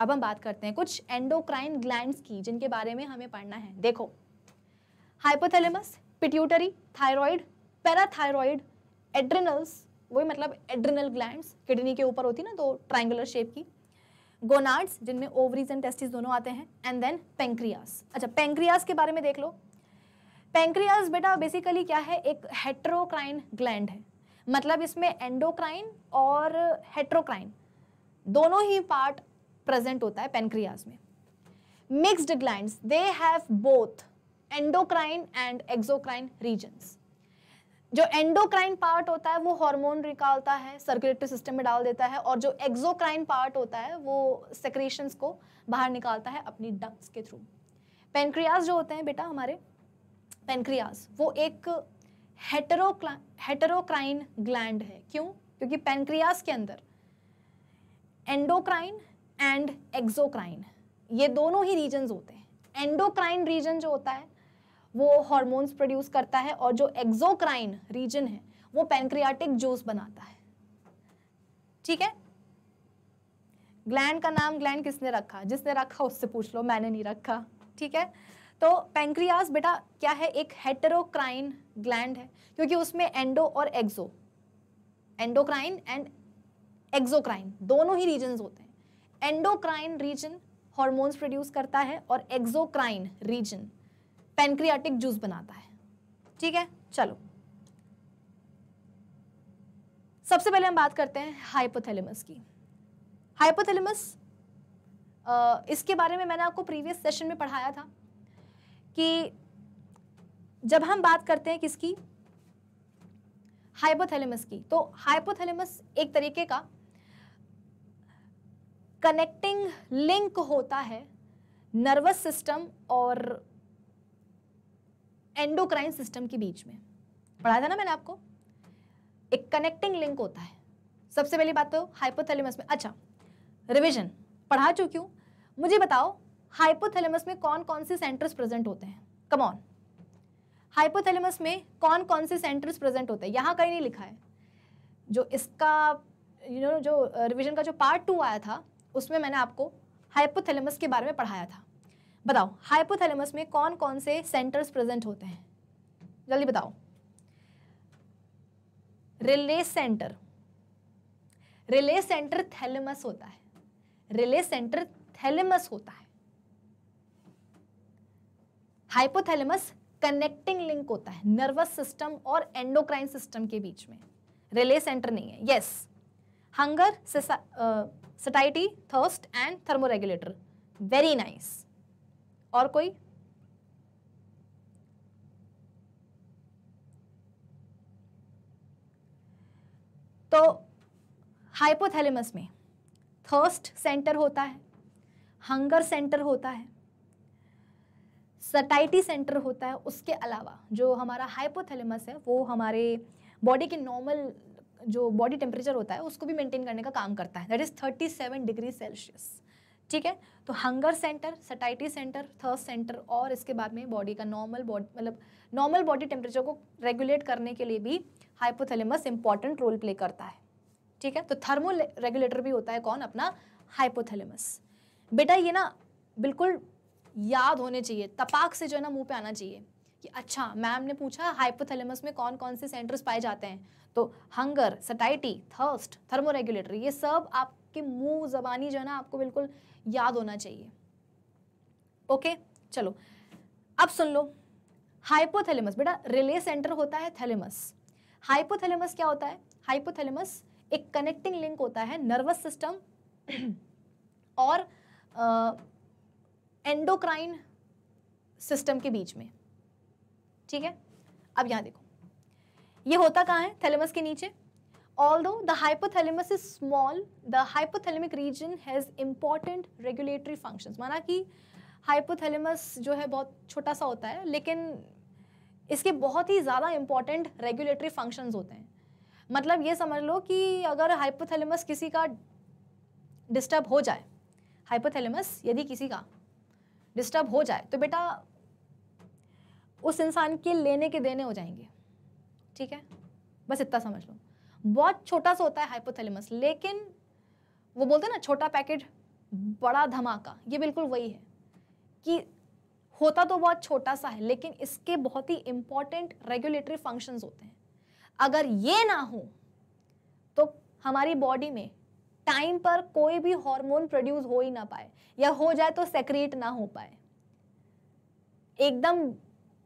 अब हम बात करते हैं कुछ एंडोक्राइन ग्लैंड्स की जिनके बारे में हमें पढ़ना है देखो hypothalamus pituitary thyroid parathyroid adrenals वही मतलब एड्रिनल ग्लैंड्स किडनी के ऊपर होती ना दो ट्राइंगुलर शेप की गोनाड्स जिनमें ओवरीज एंड टेस्टिस दोनों आते हैं एंड देन पेंक्रियास अच्छा पेंक्रियास के बारे में देख लो पेंक्रियास बेटा बेसिकली क्या है एक हेट्रोक्राइन ग्लैंड है मतलब इसमें एंडोक्राइन और हेट्रोक्राइन दोनों ही पार्ट प्रेजेंट होता है पेनक्रियाज में mixed gland they have both endocrine and exocrine regions जो एंडोक्राइन पार्ट होता है वो हार्मोन निकालता है सर्कुलेटरी सिस्टम में डाल देता है और जो एक्सोक्राइन पार्ट होता है वो सेक्रेशंस को बाहर निकालता है अपनी डक्ट्स के थ्रू पेनक्रियाज जो होते हैं बेटा हमारे पेनक्रियाज वो एक हेटरोक्रा हेटरोक्राइन ग्लैंड है क्यों क्योंकि पेनक्रियाज के अंदर एंडोक्राइन एंड एक्जोक्राइन ये दोनों ही रीजन्स होते हैं एंडोक्राइन रीजन जो होता है वो हॉर्मोन्स प्रोड्यूस करता है और जो एक्जोक्राइन रीजन है वो पेनक्रियाटिक जूस बनाता है ठीक है ग्लैंड का नाम ग्लैंड किसने रखा जिसने रखा उससे पूछ लो मैंने नहीं रखा ठीक है तो पेंक्रियाज बेटा क्या है एक हेटरोक्राइन ग्लैंड है क्योंकि उसमें एंडो और एक्सो एंडोक्राइन एंड एक्जोक्राइन दोनों ही रीजन होते हैं एंडोक्राइन रीजन हॉर्मोन्स प्रोड्यूस करता है और एक्सोक्राइन रीजन पेनक्रियाटिक जूस बनाता है ठीक है चलो सबसे पहले हम बात करते हैं हाइपोथैलेमस की हाइपोथैलेमस इसके बारे में मैंने आपको प्रीवियस सेशन में पढ़ाया था कि जब हम बात करते हैं किसकी हाइपोथैलेमस की तो हाइपोथैलेमस एक तरीके का कनेक्टिंग लिंक होता है नर्वस सिस्टम और एंडोक्राइन सिस्टम के बीच में पढ़ाया था ना मैंने आपको एक कनेक्टिंग लिंक होता है सबसे पहली बात तो हाइपोथैलेमस में अच्छा रिवीजन पढ़ा चुकी हूँ मुझे बताओ हाइपोथैलेमस में कौन कौन से सेंटर्स प्रेजेंट होते हैं कम ऑन हाइपोथैलेमस में कौन कौन से सेंटर्स प्रेजेंट होते हैं यहाँ कहीं नहीं लिखा है जो इसका यू you नो know, जो रिवीजन uh, का जो पार्ट टू आया था उसमें मैंने आपको हाइपोथैलेमस के बारे में पढ़ाया था बताओ हाइपोथैलेमस में कौन कौन से सेंटर्स प्रेजेंट होते हैं जल्दी बताओ relay centre relay centre thalamus होता है रिले सेंटर थैलेमस होता है हाइपोथैलेमस कनेक्टिंग लिंक होता है नर्वस सिस्टम और एंडोक्राइन सिस्टम के बीच में रिले सेंटर नहीं है yes hunger satiety thirst and thermoregulator very nice और कोई तो हाइपोथैलेमस में थर्स्ट सेंटर होता है हंगर सेंटर होता है सटाइटी सेंटर होता है उसके अलावा जो हमारा हाइपोथैलेमस है वो हमारे बॉडी के नॉर्मल जो बॉडी टेम्परेचर होता है उसको भी मेंटेन करने का काम करता है that is thirty seven degree Celsius ठीक है तो hunger centre satiety centre thirst centre और इसके बाद में बॉडी का नॉर्मल बॉडी मतलब नॉर्मल बॉडी टेम्परेचर को रेगुलेट करने के लिए भी हाइपोथेलेमस इंपॉर्टेंट रोल प्ले करता है ठीक है तो थर्मो रेगुलेटर भी होता है कौन अपना हाइपोथेलेमस बेटा ये ना बिल्कुल याद होने चाहिए तपाक से जो है ना मुंह पे आना चाहिए कि अच्छा मैम ने पूछा हाइपोथेलेमस में कौन कौन से सेंटर्स पाए जाते हैं तो हंगर सटाइटी थर्स्ट थर्मोरेगुलेटर ये सब आपके मुंह जबानी जो है ना आपको बिल्कुल याद होना चाहिए ओके चलो अब सुन लो हाइपोथैलेमस बेटा रिले सेंटर होता है थैलेमस हाइपोथैलेमस क्या होता है हाइपोथैलेमस एक कनेक्टिंग लिंक होता है नर्वस सिस्टम (clears throat) और एंडोक्राइन सिस्टम के बीच में ठीक है अब यहां देखो ये होता कहाँ है थैलेमस के नीचे although the hypothalamus is small the hypothalamic region has important regulatory function माना कि हाइपोथैलेमस जो है बहुत छोटा सा होता है लेकिन इसके बहुत ही ज़्यादा इम्पॉर्टेंट रेगुलेटरी फंक्शंस होते हैं मतलब ये समझ लो कि अगर हाइपोथैलेमस किसी का डिस्टर्ब हो जाए हाइपोथैलेमस यदि किसी का डिस्टर्ब हो जाए तो बेटा उस इंसान के लेने के देने हो जाएंगे ठीक है बस इतना समझ लो बहुत छोटा सा होता है हाइपोथैलेमस लेकिन वो बोलते हैं ना छोटा पैकेट बड़ा धमाका ये बिल्कुल वही है कि होता तो बहुत छोटा सा है लेकिन इसके बहुत ही इंपॉर्टेंट रेगुलेटरी फंक्शंस होते हैं अगर ये ना हो तो हमारी बॉडी में टाइम पर कोई भी हार्मोन प्रोड्यूस हो ही ना पाए या हो जाए तो सेक्रेट ना हो पाए एकदम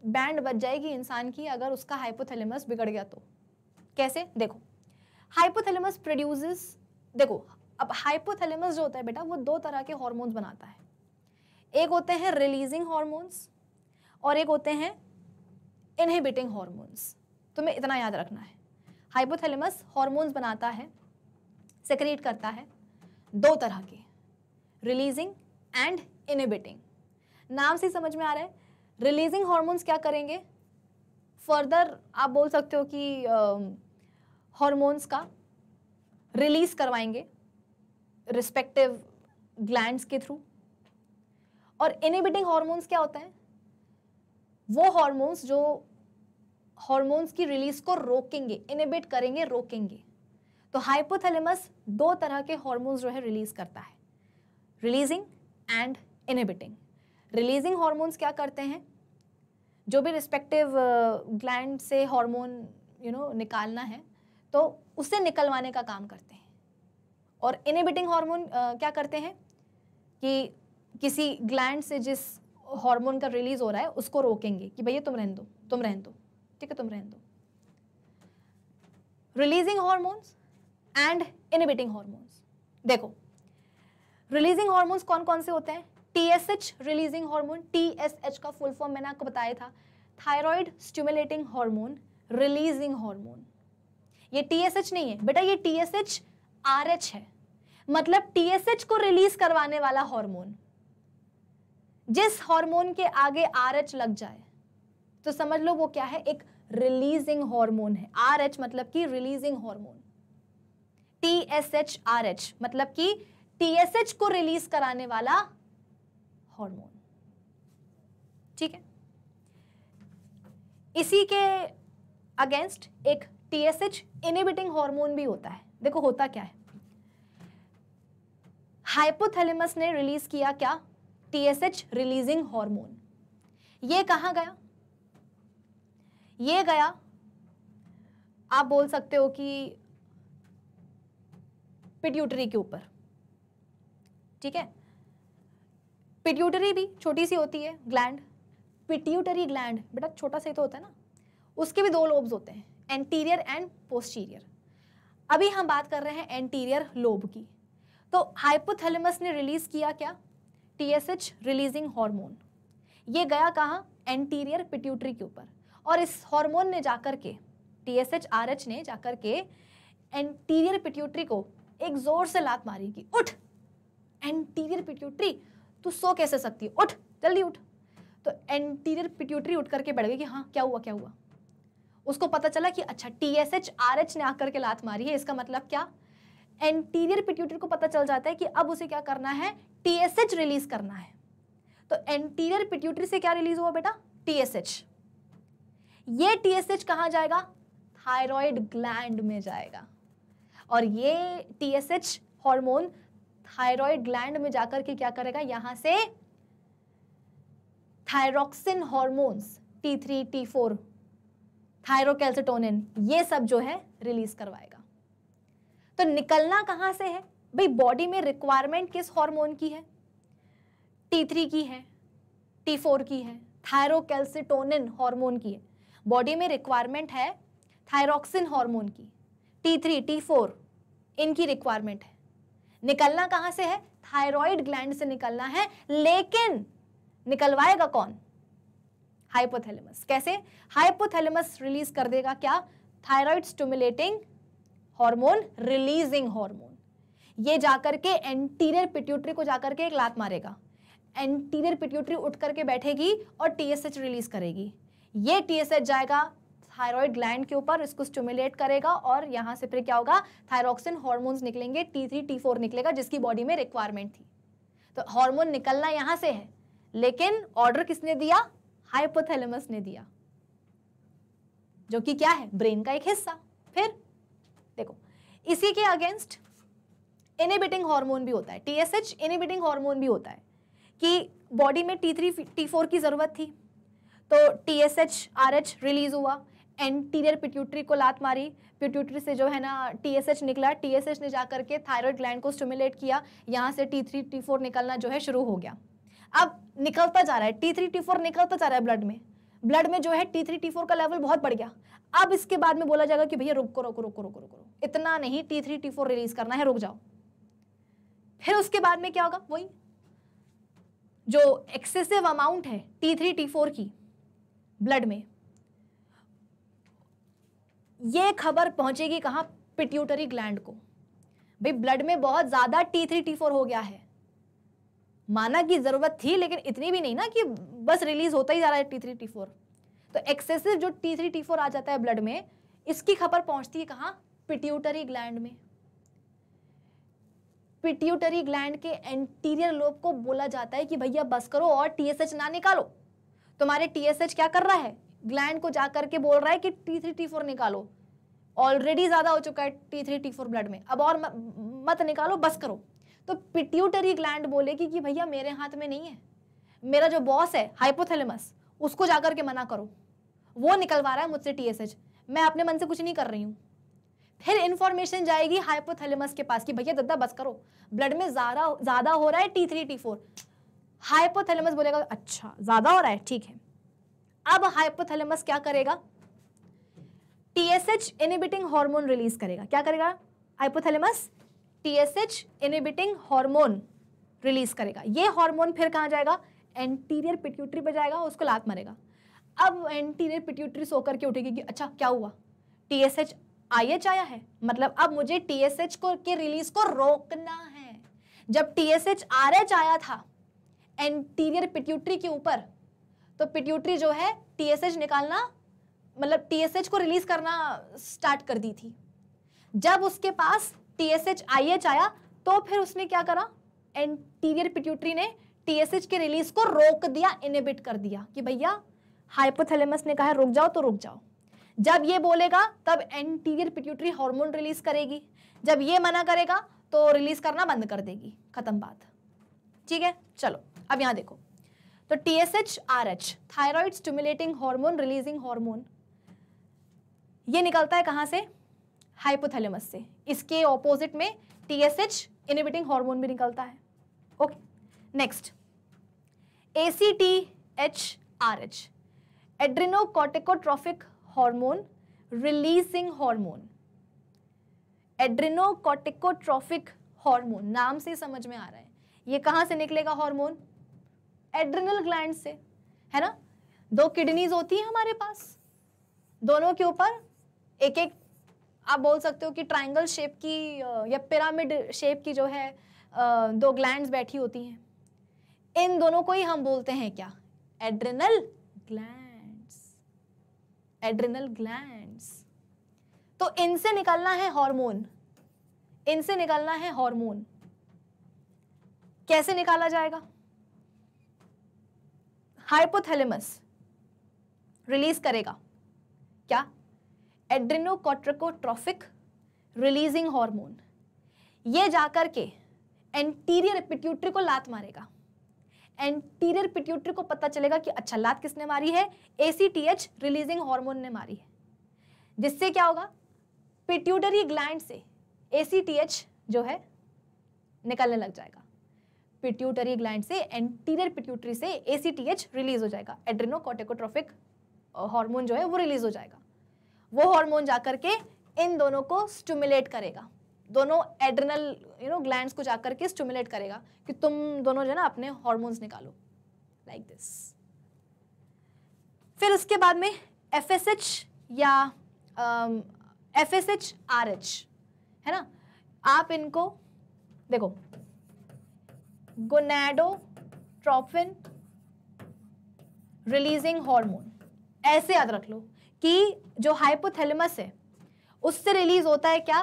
बैंड बच जाएगी इंसान की अगर उसका हाइपोथैलेमस बिगड़ गया तो कैसे देखो हाइपोथैलेमस प्रोड्यूसेस देखो अब हाइपोथैलेमस जो होता है बेटा वो दो तरह के हॉर्मोन्स बनाता है एक होते हैं रिलीजिंग हॉर्मोन्स और एक होते हैं इनहिबिटिंग हॉर्मोन्स तुम्हें इतना याद रखना है हाइपोथैलेमस हॉर्मोन्स बनाता है सेक्रेट करता है दो तरह के रिलीजिंग एंड इनहिबिटिंग नाम से समझ में आ रहा है रिलीजिंग हॉर्मोन्स क्या करेंगे फर्दर आप बोल सकते हो कि हॉर्मोन्स का रिलीज करवाएंगे रिस्पेक्टिव ग्लैंड्स के थ्रू और इनिबिटिंग हॉर्मोन्स क्या होते हैं वो हॉर्मोन्स जो हॉर्मोन्स की रिलीज को रोकेंगे इनिबिट करेंगे रोकेंगे तो हाइपोथैलेमस दो तरह के हॉर्मोन्स जो है रिलीज करता है releasing and inhibiting releasing hormones क्या करते हैं जो भी रिस्पेक्टिव ग्लैंड uh, से हार्मोन यू नो निकालना है तो उससे निकलवाने का काम करते हैं और इनिबिटिंग हार्मोन uh, क्या करते हैं कि किसी ग्लैंड से जिस हार्मोन का रिलीज हो रहा है उसको रोकेंगे कि भैया तुम रहने दो तुम रहने दो ठीक है तुम रहने दो releasing hormones and inhibiting hormones देखो रिलीजिंग हॉर्मोन्स कौन कौन से होते हैं टीएसएच रिलीजिंग हार्मोन टीएसएच का फुल फॉर्म मैंने आपको बताया था thyroid stimulating hormone releasing hormone ये टीएसएच नहीं है बेटा ये टीएसएच आरएच है मतलब टीएसएच को रिलीज करवाने वाला हार्मोन जिस हार्मोन के आगे आरएच लग जाए तो समझ लो वो क्या है एक रिलीजिंग हार्मोन है आरएच मतलब कि releasing hormone T S H R H मतलब कि टीएसएच को रिलीज कराने वाला हार्मोन ठीक है इसी के अगेंस्ट एक टीएसएच इनिबिटिंग हार्मोन भी होता है देखो होता क्या है हाइपोथैलेमस ने रिलीज किया क्या टीएसएच रिलीजिंग हार्मोन ये कहा गया ये गया आप बोल सकते हो कि पिट्यूटरी के ऊपर ठीक है पिट्यूटरी भी छोटी सी होती है ग्लैंड पिट्यूटरी ग्लैंड बेटा छोटा सा ही तो होता है ना उसके भी दो लोब्स होते हैं एंटीरियर एंड पोस्टीरियर अभी हम बात कर रहे हैं एंटीरियर लोब की तो हाइपोथैलेमस ने रिलीज किया क्या टीएसएच रिलीजिंग हार्मोन ये गया कहाँ एंटीरियर पिट्यूटरी के ऊपर और इस हार्मोन ने जाकर के T S H R H ने जाकर के एंटीरियर पिट्यूटरी को एक जोर से लात मारी कि उठ एंटीरियर पिट्यूटरी तू सो कैसे सकती है उठ जल्दी उठ तो एंटीरियर पिट्यूटरी उठ करके बैठ गई कि हाँ क्या हुआ क्या हुआ उसको पता चला कि अच्छा T S H R H ने आकर के लात मारी है इसका मतलब क्या एंटीरियर पिट्यूटरी को पता चल जाता है कि अब उसे क्या करना है टी एस एच रिलीज करना है तो एंटीरियर पिट्यूटरी से क्या रिलीज हुआ बेटा टी एस एच ये टी एस एच कहाँ जाएगा थायराइड ग्लैंड में जाएगा और ये T S H hormone thyroid gland में जाकर के क्या करेगा यहां से thyroxine hormones T three T four thyrocalcitonin ये सब जो है रिलीज करवाएगा तो निकलना कहां से है भाई बॉडी में रिक्वायरमेंट किस हार्मोन की है टी थ्री की है टी फोर की है थायरोकैल्सिटोनिन हार्मोन की है बॉडी में रिक्वायरमेंट है थायरोक्सिन हार्मोन की टी थ्री टी फोर इनकी रिक्वायरमेंट है निकलना कहां से है थायराइड ग्लैंड से निकलना है लेकिन निकलवाएगा कौन हाइपोथैलेमस कैसे हाइपोथैलेमस रिलीज कर देगा क्या thyroid stimulating hormone releasing hormone ये जाकर के एंटीरियर पिट्यूटरी को जाकर के एक लात मारेगा एंटीरियर पिट्यूटरी उठ करके बैठेगी और टीएसएच रिलीज करेगी ये टीएसएच जाएगा थायराइड ग्लैंड के ऊपर इसको स्टिमुलेट करेगा और यहाँ से फिर क्या होगा थायरोक्सिन हॉर्मोन्स निकलेंगे टी थ्री टी फोर निकलेगा जिसकी बॉडी में रिक्वायरमेंट थी तो हार्मोन निकलना यहाँ से है लेकिन ऑर्डर किसने दिया हाइपोथैलेमस ने दिया जो कि क्या है ब्रेन का एक हिस्सा फिर देखो इसी के अगेंस्ट इनिबिटिंग हार्मोन भी होता है टीएसएच इनिबिटिंग हार्मोन भी होता है कि बॉडी में टी थ्री टी फोर की ज़रूरत थी तो T S H R H release हुआ एंटीरियर पिट्यूटरी को लात मारी पिट्यूटरी से जो है ना टीएसएच निकला टीएसएच ने जा करके थायराइड ग्लैंड को स्टिमुलेट किया यहाँ से टी थ्री टी फोर निकलना जो है शुरू हो गया अब निकलता जा रहा है टी थ्री टी फोर निकलता जा रहा है ब्लड में ब्लड में जो है टी थ्री टी फोर का लेवल बहुत बढ़ गया अब इसके बाद में बोला जाएगा कि भैया रुको रोको रोको रोको रोको इतना नहीं T three T four release करना है रुक जाओ फिर उसके बाद में क्या होगा वही जो एक्सेसिव अमाउंट है टी थ्री टी फोर की ब्लड में ये खबर पहुंचेगी कहा पिट्यूटरी ग्लैंड को भाई ब्लड में बहुत ज़्यादा टी थ्री टी फोर हो गया है माना कि ज़रूरत थी लेकिन इतनी भी नहीं ना कि बस रिलीज होता ही जा रहा है टी थ्री टी फोर तो एक्सेसिव जो टी थ्री टी फोर आ जाता है ब्लड में इसकी खबर पहुंचती है कहा पिट्यूटरी ग्लैंड में पिट्यूटरी ग्लैंड के एंटीरियर लोब को बोला जाता है कि भैया बस करो और टीएसएच ना निकालो तुम्हारे टीएसएच क्या कर रहा है ग्लैंड को जा करके बोल रहा है कि टी थ्री टी फोर निकालो ऑलरेडी ज़्यादा हो चुका है T three T four blood में अब और मत निकालो बस करो तो पिट्यूटरी ग्लैंड बोलेगी कि भैया मेरे हाथ में नहीं है मेरा जो बॉस है हाइपोथेलमस उसको जाकर के मना करो वो निकलवा रहा है मुझसे टीएसएच मैं अपने मन से कुछ नहीं कर रही हूँ फिर इन्फॉर्मेशन जाएगी हाइपोथैलेमस के पास कि भैया दद्दा बस करो ब्लड में ज़्यादा ज़्यादा हो रहा है T three T four hypothalamus बोलेगा अच्छा ज़्यादा हो रहा है ठीक है अब हाइपोथैलेमस क्या करेगा टीएसएच इनिबिटिंग हार्मोन रिलीज करेगा क्या करेगा hypothalamus TSH inhibiting hormone release करेगा ये हार्मोन फिर कहां जाएगा एंटीरियर पिट्यूटरी पे जाएगा उसको लात मारेगा अब एंटीरियर पिट्यूटरी सो करके उठेगी कि अच्छा क्या हुआ टीएसएच आईएच आई एच आया है मतलब अब मुझे टीएसएच को के रिलीज को रोकना है जब टीएसएच आरएच आया था एंटीरियर पिट्यूटरी के ऊपर तो पिट्यूटरी जो है टीएसएच निकालना मतलब टीएसएच को रिलीज करना स्टार्ट कर दी थी जब उसके पास टीएसएच आईएच आया तो फिर उसने क्या करा एंटीरियर पिट्यूटरी ने टीएसएच के रिलीज को रोक दिया इनिबिट कर दिया कि भैया हाइपोथैलेमस ने कहा रुक जाओ तो रुक जाओ जब ये बोलेगा तब एंटीरियर पिट्यूटरी हार्मोन रिलीज करेगी जब ये मना करेगा तो रिलीज करना बंद कर देगी खत्म बात ठीक है चलो अब यहां देखो तो T S H R H thyroid stimulating hormone releasing hormone ये निकलता है कहां से हाइपोथैलेमस से इसके ऑपोजिट में T S H inhibiting hormone भी निकलता है okay next A C T H R H adrenocorticotrophic hormone releasing hormone adrenocorticotrophic hormone नाम से समझ में आ रहा है ये कहां से निकलेगा हॉर्मोन एड्रिनल ग्लैंड से है ना दो किडनीज होती है हमारे पास दोनों के ऊपर एक एक आप बोल सकते हो कि ट्रायंगल शेप की या पिरामिड शेप की जो है दो ग्लैंड्स बैठी होती हैं इन दोनों को ही हम बोलते हैं क्या एड्रिनल ग्लैंड्स एड्रिनल ग्लैंड्स तो इनसे निकलना है हार्मोन इनसे निकलना है हार्मोन कैसे निकाला जाएगा हाइपोथैलेमस रिलीज करेगा क्या एड्रेनोकॉट्रिकोट्रॉफिक रिलीजिंग हार्मोन ये जाकर के एंटीरियर पिट्यूटरी को लात मारेगा एंटीरियर पिट्यूटरी को पता चलेगा कि अच्छा लात किसने मारी है एसीटीएच रिलीजिंग हार्मोन ने मारी है जिससे क्या होगा पिट्यूटरी ग्लैंड से एसीटीएच जो है निकलने लग जाएगा पिट्यूटरी ग्लैंड से एंटीरियर पिट्यूटरी से एसीटीएच रिलीज हो जाएगा एड्रेनोकोटेकोट्रोफिक हार्मोन जो है वो रिलीज हो जाएगा वो हार्मोन जा के इन दोनों को स्टिमुलेट करेगा दोनों एड्रनल यू नो ग्लैंड्स को जाकर के स्टिमुलेट करेगा कि तुम दोनों जो है ना अपने हॉर्मोन्स निकालो लाइक दिस फिर उसके बाद में एफ या एफ एस है ना आप इनको देखो गोनेडोट्रोफिन रिलीजिंग हार्मोन ऐसे याद रख लो कि जो हाइपोथैलेमस है उससे रिलीज होता है क्या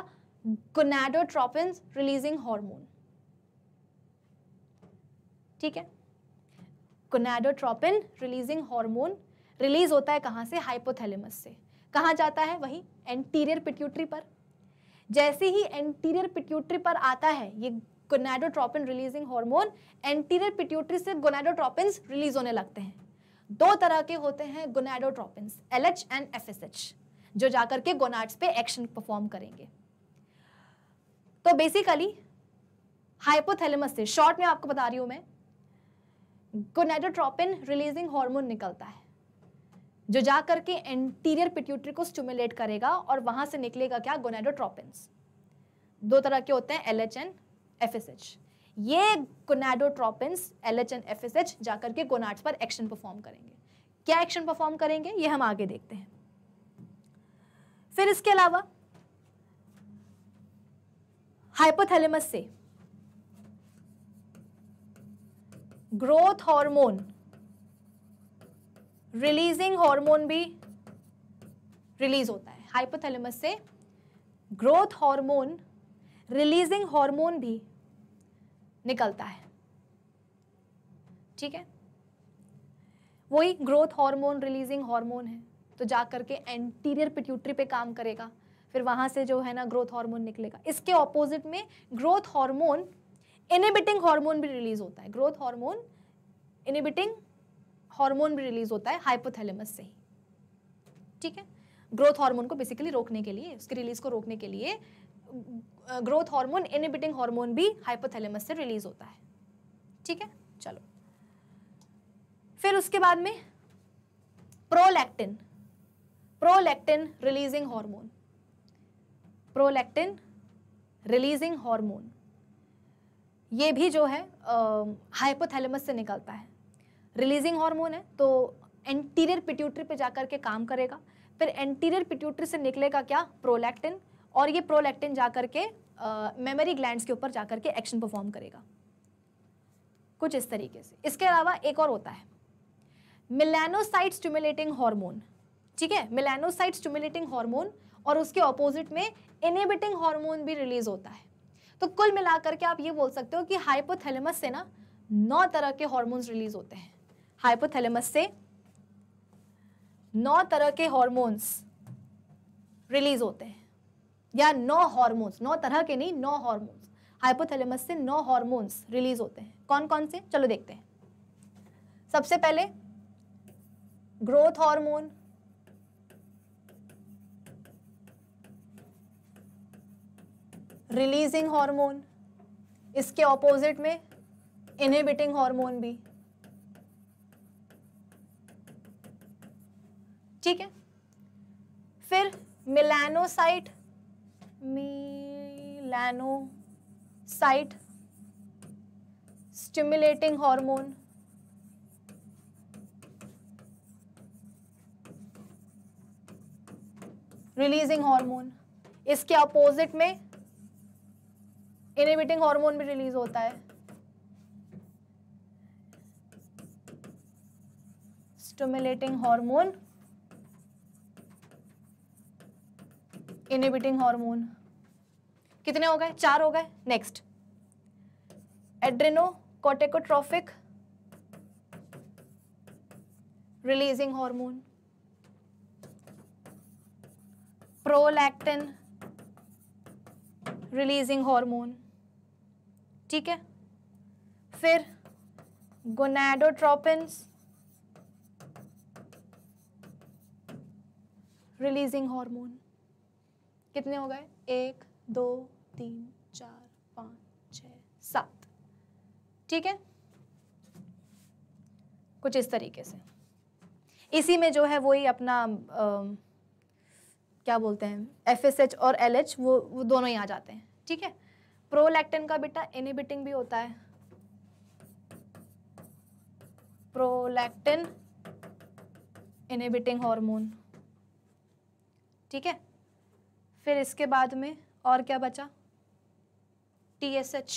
गोनेडोट्रोफिन रिलीजिंग हार्मोन ठीक है गोनेडोट्रोपिन रिलीजिंग हार्मोन रिलीज होता है कहां से हाइपोथैलेमस से कहां जाता है वही एंटीरियर पिट्यूटरी पर जैसे ही एंटीरियर पिट्यूटरी पर आता है ये gonadotropin releasing hormone anterior pituitary से गोनाडोट्रोपिन रिलीज होने लगते हैं दो तरह के होते हैं गोनाडोट्रोपिन एल एंड एफ जो जाकर के गोनाड्स पे एक्शन परफॉर्म करेंगे तो बेसिकली हाइपोथेलमस से शॉर्ट में आपको बता रही हूं मैं गोनाडोट्रोपिन रिलीजिंग हार्मोन निकलता है जो जा करके एंटीरियर पिट्यूटरी को स्टिमुलेट करेगा और वहां से निकलेगा क्या गोनाडोट्रोपिन दो तरह के होते हैं एलएचएन एफएसएच ये gonadotropins L H and F S H जाकर के गोनाड्स पर एक्शन परफॉर्म करेंगे क्या एक्शन परफॉर्म करेंगे ये हम आगे देखते हैं फिर इसके अलावा हाइपोथैलेमस से ग्रोथ हार्मोन रिलीजिंग हार्मोन भी रिलीज होता है हाइपोथैलेमस से ग्रोथ हार्मोन रिलीजिंग हार्मोन भी निकलता है ठीक है वही ग्रोथ हार्मोन रिलीजिंग हार्मोन है तो जा करके एंटीरियर पिट्यूटरी पे काम करेगा फिर वहां से जो है ना ग्रोथ हार्मोन निकलेगा इसके ऑपोजिट में ग्रोथ हार्मोन इनिबिटिंग हार्मोन भी रिलीज होता है ग्रोथ हार्मोन इनिबिटिंग हार्मोन भी रिलीज होता है हाइपोथैलेमस से ही ठीक है ग्रोथ हार्मोन को बेसिकली रोकने के लिए उसकी रिलीज को रोकने के लिए ग्रोथ हार्मोन इनिबिटिंग हार्मोन भी हाइपोथैलेमस से रिलीज होता है ठीक है चलो फिर उसके बाद में prolactin prolactin releasing hormone prolactin releasing hormone ये भी जो है हाइपोथैलेमस से निकलता है रिलीजिंग हार्मोन है तो एंटीरियर पिट्यूटरी पे जाकर के काम करेगा फिर एंटीरियर पिट्यूटरी से निकलेगा क्या प्रोलैक्टिन और ये प्रोलेक्टिन जा के मेमोरी ग्लैंड्स के ऊपर जा के एक्शन परफॉर्म करेगा कुछ इस तरीके से इसके अलावा एक और होता है मिलेनोसाइट स्टिमुलेटिंग हार्मोन ठीक है मिलानोसाइट स्टिमुलेटिंग हार्मोन और उसके ऑपोजिट में इनिबिटिंग हार्मोन भी रिलीज होता है तो कुल मिलाकर के आप ये बोल सकते हो कि हाइपोथैलेमस से ना नौ तरह के हॉर्मोन्स रिलीज होते हैं हाइपोथैलेमस से नौ तरह के हॉर्मोन्स रिलीज होते हैं या नौ हॉर्मोन्स नौ तरह के नहीं नौ हॉर्मोन्स हाइपोथैलेमस से नौ हॉर्मोन्स रिलीज होते हैं कौन कौन से चलो देखते हैं सबसे पहले ग्रोथ हार्मोन रिलीजिंग हार्मोन इसके ऑपोजिट में इनहिबिटिंग हार्मोन भी ठीक है फिर melanocyte melanocyte stimulating hormone releasing hormone इसके अपोजिट में इनिबिटिंग हार्मोन भी रिलीज होता है स्टिमुलेटिंग हार्मोन इनिबिटिंग हार्मोन कितने हो गए चार हो गए next adrenocorticotrophic releasing hormone prolactin releasing hormone ठीक है फिर गोनाडोट्रोपिन्स रिलीजिंग हार्मोन कितने हो गए एक दो तीन चार पाँच छ सात ठीक है कुछ इस तरीके से इसी में जो है वही अपना आ, क्या बोलते हैं एफ एस एच और एल एच वो, वो दोनों ही आ जाते हैं ठीक है प्रोलैक्टिन का बेटा इनिबिटिंग भी होता है प्रोलैक्टिन इनिबिटिंग हार्मोन ठीक है फिर इसके बाद में और क्या बचा T S H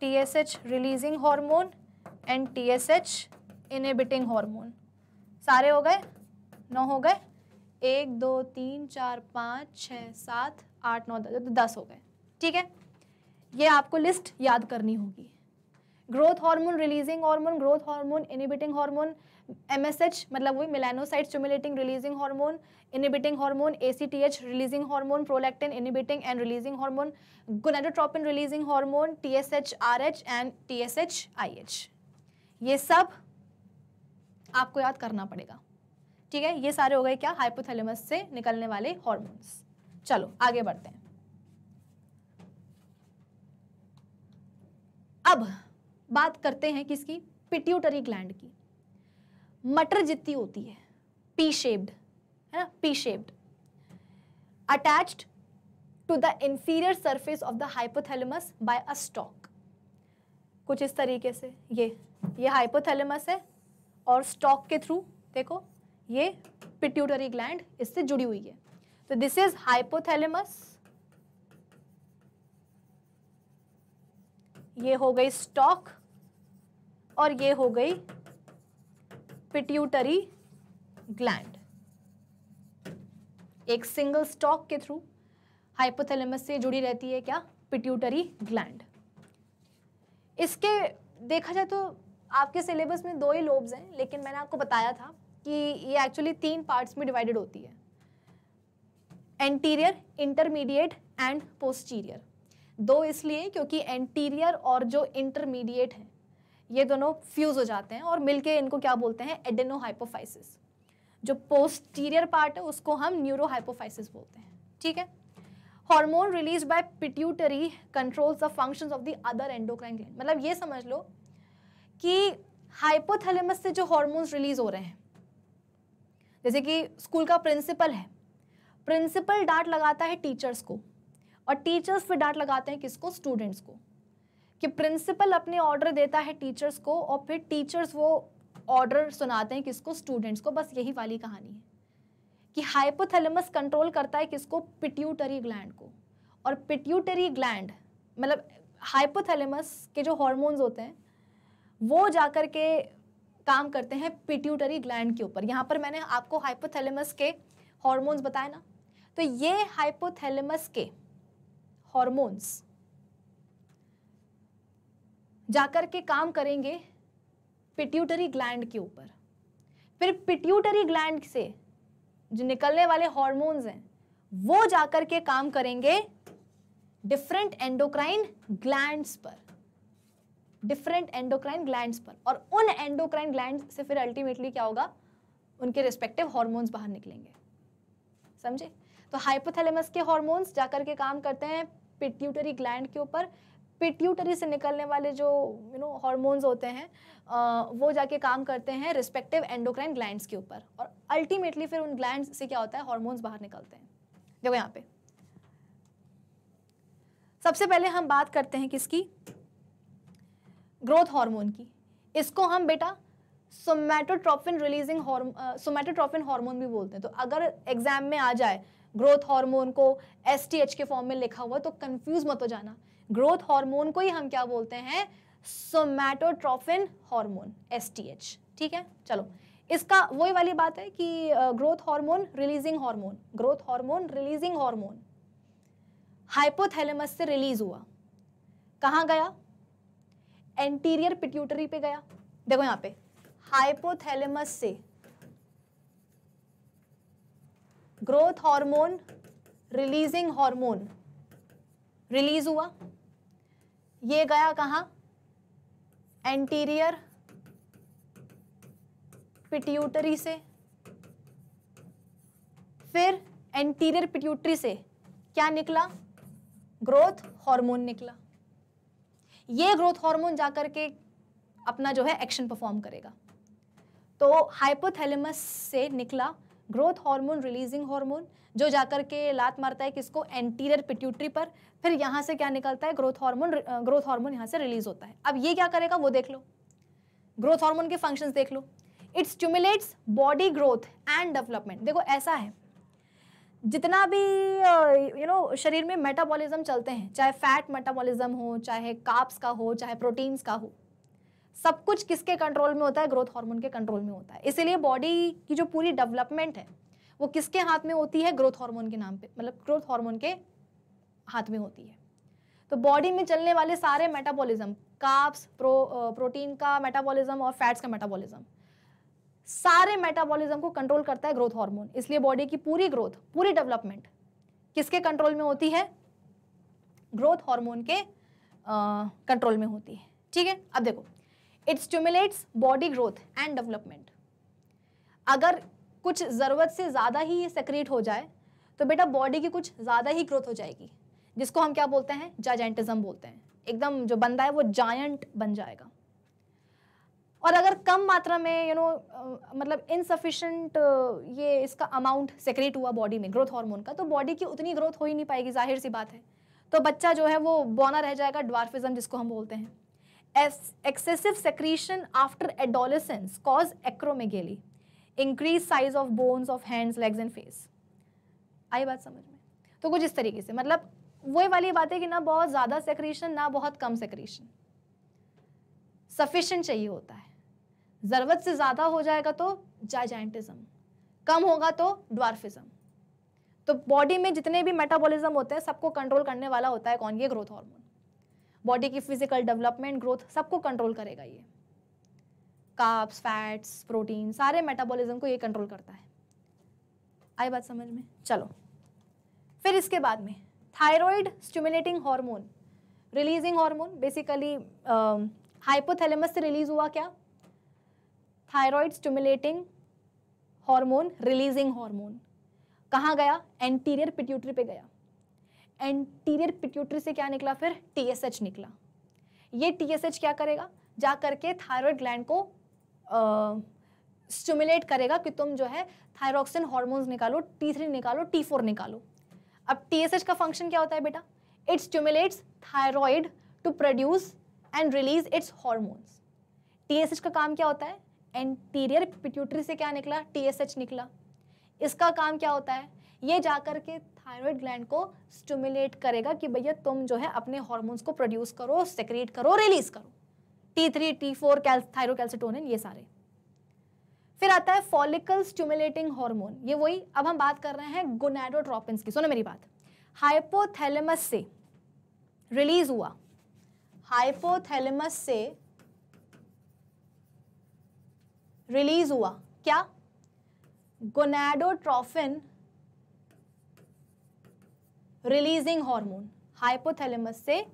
T S H releasing hormone and T S H inhibiting hormone सारे हो गए नौ हो गए एक दो तीन चार पाँच छः सात आठ नौ दस दस हो गए ठीक है ये आपको लिस्ट याद करनी होगी growth hormone releasing hormone growth hormone inhibiting hormone M मतलब वही melanocyte stimulating releasing hormone inhibiting hormone A releasing hormone prolactin inhibiting and releasing hormone gonadotropin releasing hormone T S H R H and T S H I H ये सब आपको याद करना पड़ेगा ठीक है ये सारे हो गए क्या हाइपोथैलेमस से निकलने वाले हॉर्मोन्स चलो आगे बढ़ते हैं अब बात करते हैं किसकी पिट्यूटरी ग्लैंड की मटर जितनी होती है पी शेप्ड है ना P shaped attached to the inferior surface of the hypothalamus by a stalk कुछ इस तरीके से ये ये हाइपोथैलेमस है और स्टॉक के थ्रू देखो ये पिट्यूटरी ग्लैंड इससे जुड़ी हुई है तो दिस इज हाइपोथैलेमस ये हो गई स्टॉक और ये हो गई पिट्यूटरी ग्लैंड एक सिंगल स्टॉक के थ्रू हाइपोथैलेमस से जुड़ी रहती है क्या पिट्यूटरी ग्लैंड इसके देखा जाए तो आपके सिलेबस में दो ही लोब्स हैं लेकिन मैंने आपको बताया था कि ये एक्चुअली तीन पार्ट्स में डिवाइडेड होती है एंटीरियर इंटरमीडिएट एंड पोस्टीरियर दो इसलिए क्योंकि एंटीरियर और जो इंटरमीडिएट है ये दोनों फ्यूज़ हो जाते हैं और मिलके इनको क्या बोलते हैं एडेनोहाइपोफाइसिस जो पोस्टीरियर पार्ट है उसको हम न्यूरोहाइपोफाइसिस बोलते हैं ठीक है hormone release by pituitary controls the functions of the other endocrine gland मतलब ये समझ लो कि हाइपोथैलेमस से जो हॉर्मोन्स रिलीज हो रहे हैं जैसे कि स्कूल का प्रिंसिपल है प्रिंसिपल डांट लगाता है टीचर्स को और टीचर्स फिर डांट लगाते हैं किसको स्टूडेंट्स को कि प्रिंसिपल अपने ऑर्डर देता है टीचर्स को और फिर टीचर्स वो ऑर्डर सुनाते हैं किसको स्टूडेंट्स को बस यही वाली कहानी है कि हाइपोथैलेमस कंट्रोल करता है किसको पिट्यूटरी ग्लैंड को और पिट्यूटरी ग्लैंड मतलब हाइपोथैलेमस के जो हॉर्मोन्स होते हैं वो जाकर के काम करते हैं पिट्यूटरी ग्लैंड के ऊपर यहाँ पर मैंने आपको हाइपोथैलेमस के हॉर्मोन्स बताए ना तो ये हाइपोथैलेमस के हॉर्मोन्स जाकर के काम करेंगे पिट्यूटरी ग्लैंड के ऊपर फिर पिट्यूटरी ग्लैंड से जो निकलने वाले हॉर्मोन्स हैं वो जाकर के काम करेंगे डिफरेंट एंडोक्राइन ग्लैंड्स पर डिफरेंट एंडोक्राइन ग्लैंड्स पर और उन एंडोक्राइन ग्लैंड से फिर अल्टीमेटली क्या होगा उनके रिस्पेक्टिव हॉर्मोन्स बाहर निकलेंगे समझे तो हाइपोथैलेमस के हॉर्मोन्स जाकर के काम करते हैं पिट्यूटरी ग्लैंड के ऊपर पिट्यूटरी से निकलने वाले जो यू नो हॉर्मोन्स होते हैं आ, वो जाके काम करते हैं रिस्पेक्टिव एंडोक्राइन ग्लैंड्स के ऊपर और अल्टीमेटली फिर उन ग्लैंड से क्या होता है हॉर्मोन्स बाहर निकलते हैं देखो यहाँ पे सबसे पहले हम बात करते हैं किसकी ग्रोथ हार्मोन की इसको हम बेटा somatotropin releasing hormone somatotrophin hormone भी बोलते हैं तो अगर एग्जाम में आ जाए ग्रोथ हार्मोन को एस के फॉर्म में लिखा हुआ तो कंफ्यूज मत हो जाना ग्रोथ हार्मोन को ही हम क्या बोलते हैं सोमैटोट्रोफिन हार्मोन एसटीएच ठीक है चलो इसका वही वाली बात है कि growth hormone releasing hormone growth hormone releasing hormone hypothalamus से रिलीज हुआ कहाँ गया एंटीरियर पिट्यूटरी पे गया देखो यहाँ पे हाइपोथैलेमस से growth hormone releasing hormone release हुआ ये गया कहा एंटीरियर पिट्यूटरी से फिर एंटीरियर पिट्यूटरी से क्या निकला ग्रोथ हार्मोन निकला ये ग्रोथ हार्मोन जाकर के अपना जो है एक्शन परफॉर्म करेगा तो हाइपोथैलेमस से निकला ग्रोथ हार्मोन रिलीजिंग हार्मोन जो जाकर के लात मारता है किसको एंटीरियर पिट्यूटरी पर फिर यहाँ से क्या निकलता है ग्रोथ हार्मोन ग्रोथ हार्मोन यहाँ से रिलीज होता है अब ये क्या करेगा वो देख लो ग्रोथ हार्मोन के फंक्शंस देख लो it stimulates body growth and development देखो ऐसा है जितना भी यू नो शरीर में मेटाबॉलिज्म चलते हैं चाहे फैट मेटाबॉलिज्म हो चाहे काप्स का हो चाहे प्रोटीन्स का हो सब कुछ किसके कंट्रोल में होता है ग्रोथ हार्मोन के कंट्रोल में होता है इसीलिए बॉडी की जो पूरी डेवलपमेंट है वो किसके हाथ में होती है ग्रोथ हार्मोन के नाम पे मतलब ग्रोथ हार्मोन के हाथ में होती है तो बॉडी में चलने वाले सारे मेटाबॉलिज्म काप्स प्रो प्रोटीन का मेटाबॉलिज्म और फैट्स का मेटाबॉलिज्म सारे मेटाबॉलिज्म को कंट्रोल करता है ग्रोथ हार्मोन इसलिए बॉडी की पूरी ग्रोथ पूरी डेवलपमेंट किसके कंट्रोल में होती है ग्रोथ हार्मोन के कंट्रोल में होती है ठीक है अब देखो it stimulates body growth and development अगर कुछ ज़रूरत से ज़्यादा ही ये सेक्रेट हो जाए तो बेटा बॉडी की कुछ ज़्यादा ही ग्रोथ हो जाएगी जिसको हम क्या बोलते हैं जायजेंटिज्म बोलते हैं एकदम जो बंदा है वो जायंट बन जाएगा और अगर कम मात्रा में यू you नो know, मतलब इनसफिशेंट ये इसका अमाउंट सेक्रेट हुआ बॉडी में ग्रोथ हार्मोन का तो बॉडी की उतनी ग्रोथ हो ही नहीं पाएगी जाहिर सी बात है तो बच्चा जो है वो बौना रह जाएगा ड्वार्फिज्म जिसको हम बोलते हैं excessive secretion after adolescence cause acromegaly increase size of bones of hands legs and face आई बात समझ में तो कुछ इस तरीके से मतलब वही वाली बात है कि ना बहुत ज़्यादा सेक्रीशन ना बहुत कम सेक्रीशन सफिशेंट चाहिए होता है ज़रूरत से ज़्यादा हो जाएगा तो जाइजेंटिज्म कम होगा तो डॉर्फिज़्म तो बॉडी में जितने भी मेटाबॉलिज्म होते हैं सबको कंट्रोल करने वाला होता है कौन ये ग्रोथ हार्मोन बॉडी की फिजिकल डेवलपमेंट ग्रोथ सबको कंट्रोल करेगा ये काप्स फैट्स प्रोटीन सारे मेटाबॉलिज्म को ये कंट्रोल करता है आई बात समझ में चलो फिर इसके बाद में thyroid stimulating hormone releasing hormone basically hypothalamus से रिलीज हुआ क्या thyroid stimulating hormone releasing hormone कहाँ गया एंटीरियर पिट्यूटरी पे गया एंटीरियर पिट्यूटरी से क्या निकला फिर टीएसएच निकला ये टीएसएच क्या करेगा जा करके थायरॉयड ग्लैंड को स्टिमुलेट करेगा कि तुम जो है थायरोक्सिन हॉर्मोन्स निकालो टी थ्री निकालो टी फोर निकालो अब टीएसएच का फंक्शन क्या होता है बेटा it stimulates thyroid to produce and release its hormones TSH का काम क्या होता है एंटीरियर पिट्यूटरी से क्या निकला टीएसएच निकला इसका काम क्या होता है ये जा कर के थायराइड ग्लैंड को स्टिमुलेट करेगा कि भैया तुम जो है अपने हॉर्मोन्स को प्रोड्यूस करो सेक्रेट करो रिलीज करो T three T four thyrocalcitonin ये सारे फिर आता है फॉलिकल स्टिमुलेटिंग हार्मोन ये वही अब हम बात कर रहे हैं गोनेडोट्रोपिन की सुनो मेरी बात हाइपोथैलेमस से रिलीज हुआ हाइपोथैलेमस से रिलीज हुआ क्या गोनेडोट्रोफिन रिलीजिंग हार्मोन हाइपोथैलेमस से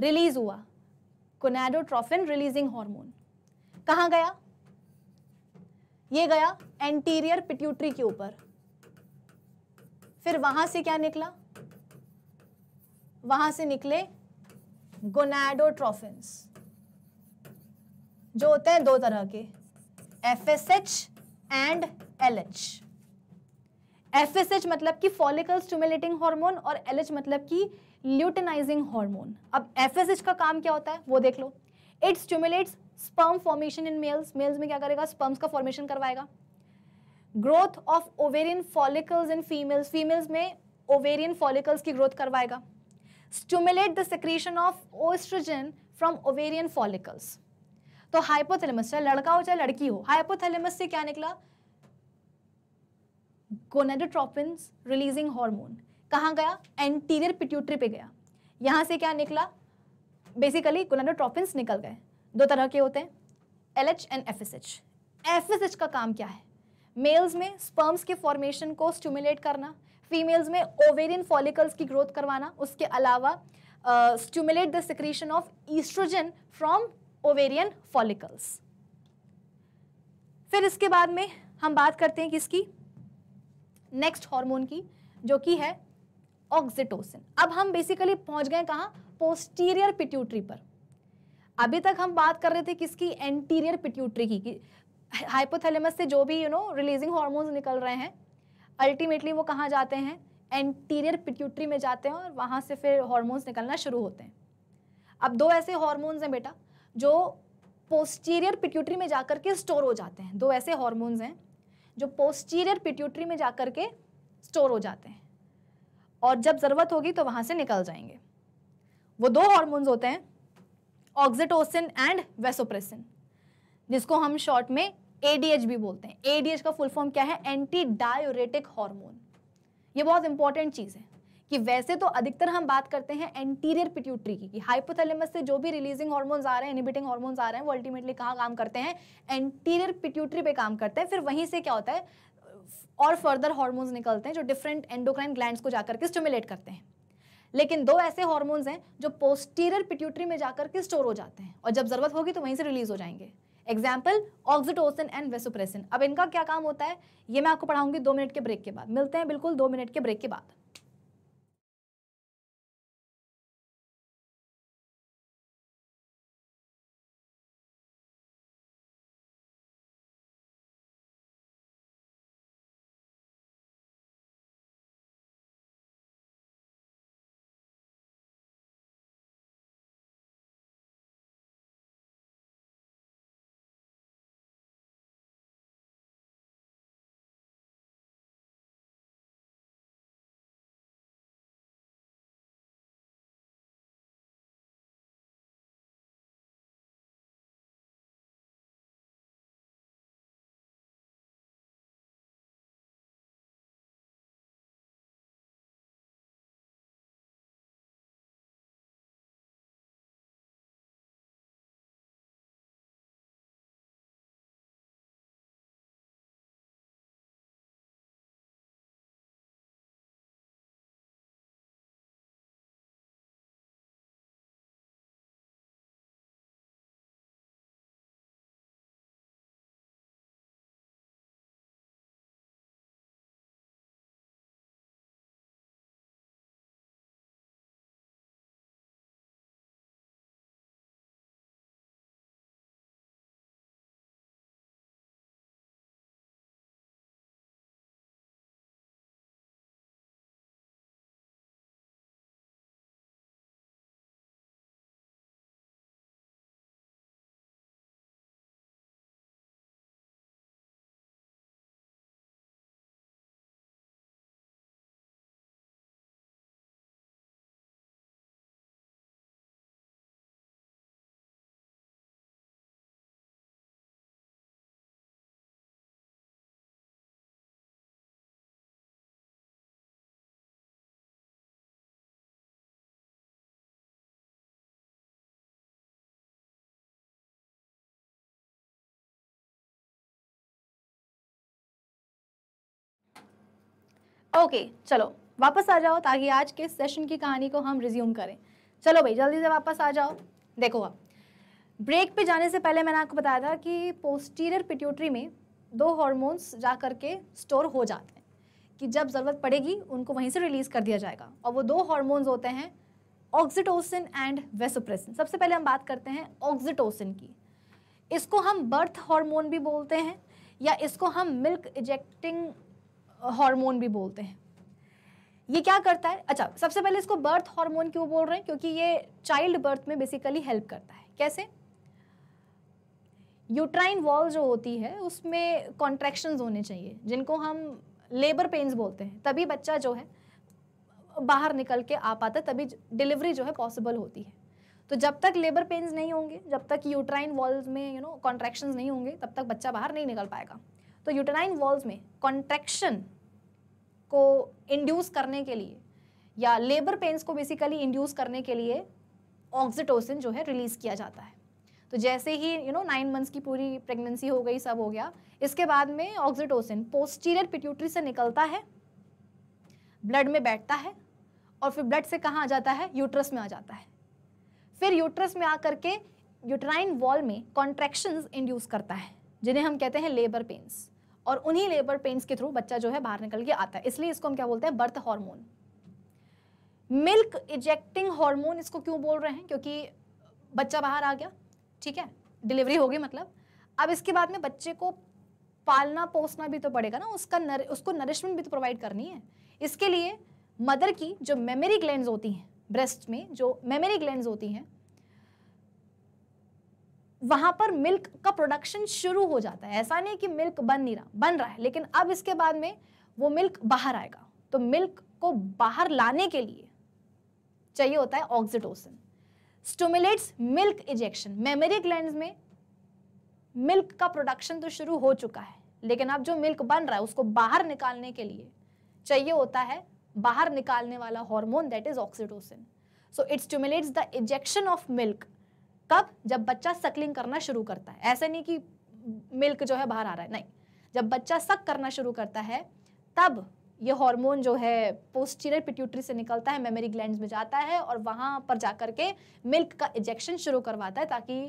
रिलीज हुआ गोनेडोट्रोफिन रिलीजिंग हार्मोन कहाँ गया ये गया एंटीरियर पिट्यूटरी के ऊपर फिर वहां से क्या निकला वहां से निकले गोनाडोट्रोफिन्स जो होते हैं दो तरह के F S H and L H F S H मतलब कि फॉलिकल स्टिमुलेटिंग हार्मोन और एल एच मतलब कि ल्यूटेनाइजिंग हार्मोन अब एफ एस एच का काम क्या होता है वो देख लो it stimulates sperm formation in males males में क्या करेगा स्पर्म्स का फॉर्मेशन करवाएगा growth of ovarian follicles in females females में ओवेरियन फॉलिकल्स की ग्रोथ करवाएगा stimulate the secretion of oestrogen from ovarian follicles तो हाइपोथेलेमस चाहे लड़का हो चाहे लड़की हो हाइपोथेलेमस से क्या निकला गोनेडोट्रोपिन रिलीजिंग हॉर्मोन कहाँ गया एंटीरियर पिट्यूटरी पे गया यहाँ से क्या निकला बेसिकली गोनेडोट्रोपिन निकल गए दो तरह के होते हैं L H and F S H F S H का काम क्या है मेल्स में स्पर्म्स के फॉर्मेशन को स्टूमुलेट करना फीमेल्स में ओवेरियन फॉलिकल्स की ग्रोथ करवाना उसके अलावा stimulate the secretion of oestrogen from ovarian follicles फिर इसके बाद में हम बात करते हैं किसकी नेक्स्ट हार्मोन की जो कि है ऑक्सीटोसिन अब हम बेसिकली पहुंच गए कहाँ पोस्टीरियर पिट्यूटरी पर अभी तक हम बात कर रहे थे किसकी एंटीरियर पिट्यूटरी की हाइपोथैलेमस से जो भी यू नो रिलीजिंग हॉर्मोन्स निकल रहे हैं अल्टीमेटली वो कहाँ जाते हैं एंटीरियर पिट्यूटरी में जाते हैं और वहाँ से फिर हॉर्मोन्स निकलना शुरू होते हैं अब दो ऐसे हॉर्मोन्स हैं बेटा जो पोस्टीरियर पिट्यूटरी में जाकर के स्टोर हो जाते हैं दो ऐसे हॉर्मोन्स हैं जो पोस्टीरियर पिट्यूटरी में जाकर के स्टोर हो जाते हैं और जब ज़रूरत होगी तो वहाँ से निकल जाएंगे वो दो हॉर्मोन्स होते हैं ऑक्सीटोसिन एंड वेसोप्रेसिन जिसको हम शॉर्ट में एडीएच भी बोलते हैं एडीएच का फुल फॉर्म क्या है एंटी डायोरेटिक हॉर्मोन ये बहुत इंपॉर्टेंट चीज़ है कि वैसे तो अधिकतर हम बात करते हैं एंटीरियर पिट्यूटरी की हाइपोथैलेमस से जो भी रिलीजिंग हार्मोन्स आ रहे हैं इनिबिटिंग हार्मोन्स आ रहे हैं वो अल्टीमेटली कहाँ काम करते हैं एंटीरियर पिट्यूटरी पे काम करते हैं फिर वहीं से क्या होता है और फर्दर हार्मोन्स निकलते हैं जो डिफरेंट एंडोक्राइन ग्लैंड्स को जाकर के स्टिमुलेट करते हैं लेकिन दो ऐसे हॉर्मोन्स हैं जो पोस्टीरियर पिट्यूटरी में जाकर के स्टोर हो जाते हैं और जब ज़रूरत होगी तो वहीं से रिलीज हो जाएंगे एग्जाम्पल ऑक्सीटोसिन एंड वेसुप्रेसिन अब इनका क्या काम होता है ये मैं आपको पढ़ाऊंगी दो मिनट के ब्रेक के बाद मिलते हैं बिल्कुल दो मिनट के ब्रेक के बाद ओके चलो वापस आ जाओ ताकि आज के सेशन की कहानी को हम रिज्यूम करें चलो भाई जल्दी से वापस आ जाओ देखो आप ब्रेक पे जाने से पहले मैंने आपको बताया था कि पोस्टीरियर पिट्यूटरी में दो हॉर्मोन्स जा कर के स्टोर हो जाते हैं कि जब ज़रूरत पड़ेगी उनको वहीं से रिलीज़ कर दिया जाएगा और वो दो हारमोन्स होते हैं ऑक्सीटोसिन एंड वेसोप्रेसिन सबसे पहले हम बात करते हैं ऑक्सीटोसिन की इसको हम बर्थ हार्मोन भी बोलते हैं या इसको हम मिल्क इजेक्टिंग हार्मोन भी बोलते हैं ये क्या करता है अच्छा सबसे पहले इसको बर्थ हार्मोन क्यों बोल रहे हैं क्योंकि ये चाइल्ड बर्थ में बेसिकली हेल्प करता है कैसे यूट्राइन वॉल जो होती है उसमें कॉन्ट्रैक्शन होने चाहिए जिनको हम लेबर पेन्स बोलते हैं तभी बच्चा जो है बाहर निकल के आ पाता तभी डिलीवरी जो है पॉसिबल होती है तो जब तक लेबर पेन्स नहीं होंगे जब तक यूट्राइन वॉल्स में यू नो कॉन्ट्रैक्शन नहीं होंगे तब तक बच्चा बाहर नहीं निकल पाएगा तो यूटेनाइन वॉल्व में कॉन्ट्रैक्शन को इंड्यूस करने के लिए या लेबर पेन्स को बेसिकली इंड्यूस करने के लिए ऑक्सीटोसिन जो है रिलीज़ किया जाता है तो जैसे ही यू नो नाइन मंथ्स की पूरी प्रेगनेंसी हो गई सब हो गया इसके बाद में ऑक्सीटोसिन पोस्टीरियर पिट्यूटरी से निकलता है ब्लड में बैठता है और फिर ब्लड से कहाँ आ जाता है यूट्रस में आ जाता है फिर यूट्रस में आकर के यूट्राइन वॉल में कॉन्ट्रेक्शन इंड्यूस करता है जिन्हें हम कहते हैं लेबर पेन्स और उन्हीं लेबर पेन्स के थ्रू बच्चा जो है बाहर निकल के आता है इसलिए इसको हम क्या बोलते हैं birth hormone milk ejecting hormone इसको क्यों बोल रहे हैं क्योंकि बच्चा बाहर आ गया ठीक है डिलीवरी होगी मतलब अब इसके बाद में बच्चे को पालना पोसना भी तो पड़ेगा ना उसका नर, उसको नरिशमेंट भी तो प्रोवाइड करनी है इसके लिए मदर की जो मेमोरी ग्लैंड होती हैं ब्रेस्ट में जो मेमोरी ग्लैंड होती हैं वहां पर मिल्क का प्रोडक्शन शुरू हो जाता है ऐसा नहीं कि मिल्क बन नहीं रहा बन रहा है लेकिन अब इसके बाद में वो मिल्क बाहर आएगा तो मिल्क को बाहर लाने के लिए चाहिए होता है oxytocin stimulates milk ejection mammary gland में मिल्क का प्रोडक्शन तो शुरू हो चुका है लेकिन अब जो मिल्क बन रहा है उसको बाहर निकालने के लिए चाहिए होता है बाहर निकालने वाला hormone that is oxytocin so it stimulates the ejection of milk कब जब बच्चा सकलिंग करना शुरू करता है ऐसे नहीं कि मिल्क जो है बाहर आ रहा है नहीं जब बच्चा सक करना शुरू करता है तब ये हार्मोन जो है पोस्टीरियर पिट्यूटरी से निकलता है मेमोरी ग्लैंड में जाता है और वहाँ पर जा कर के मिल्क का इजेक्शन शुरू करवाता है ताकि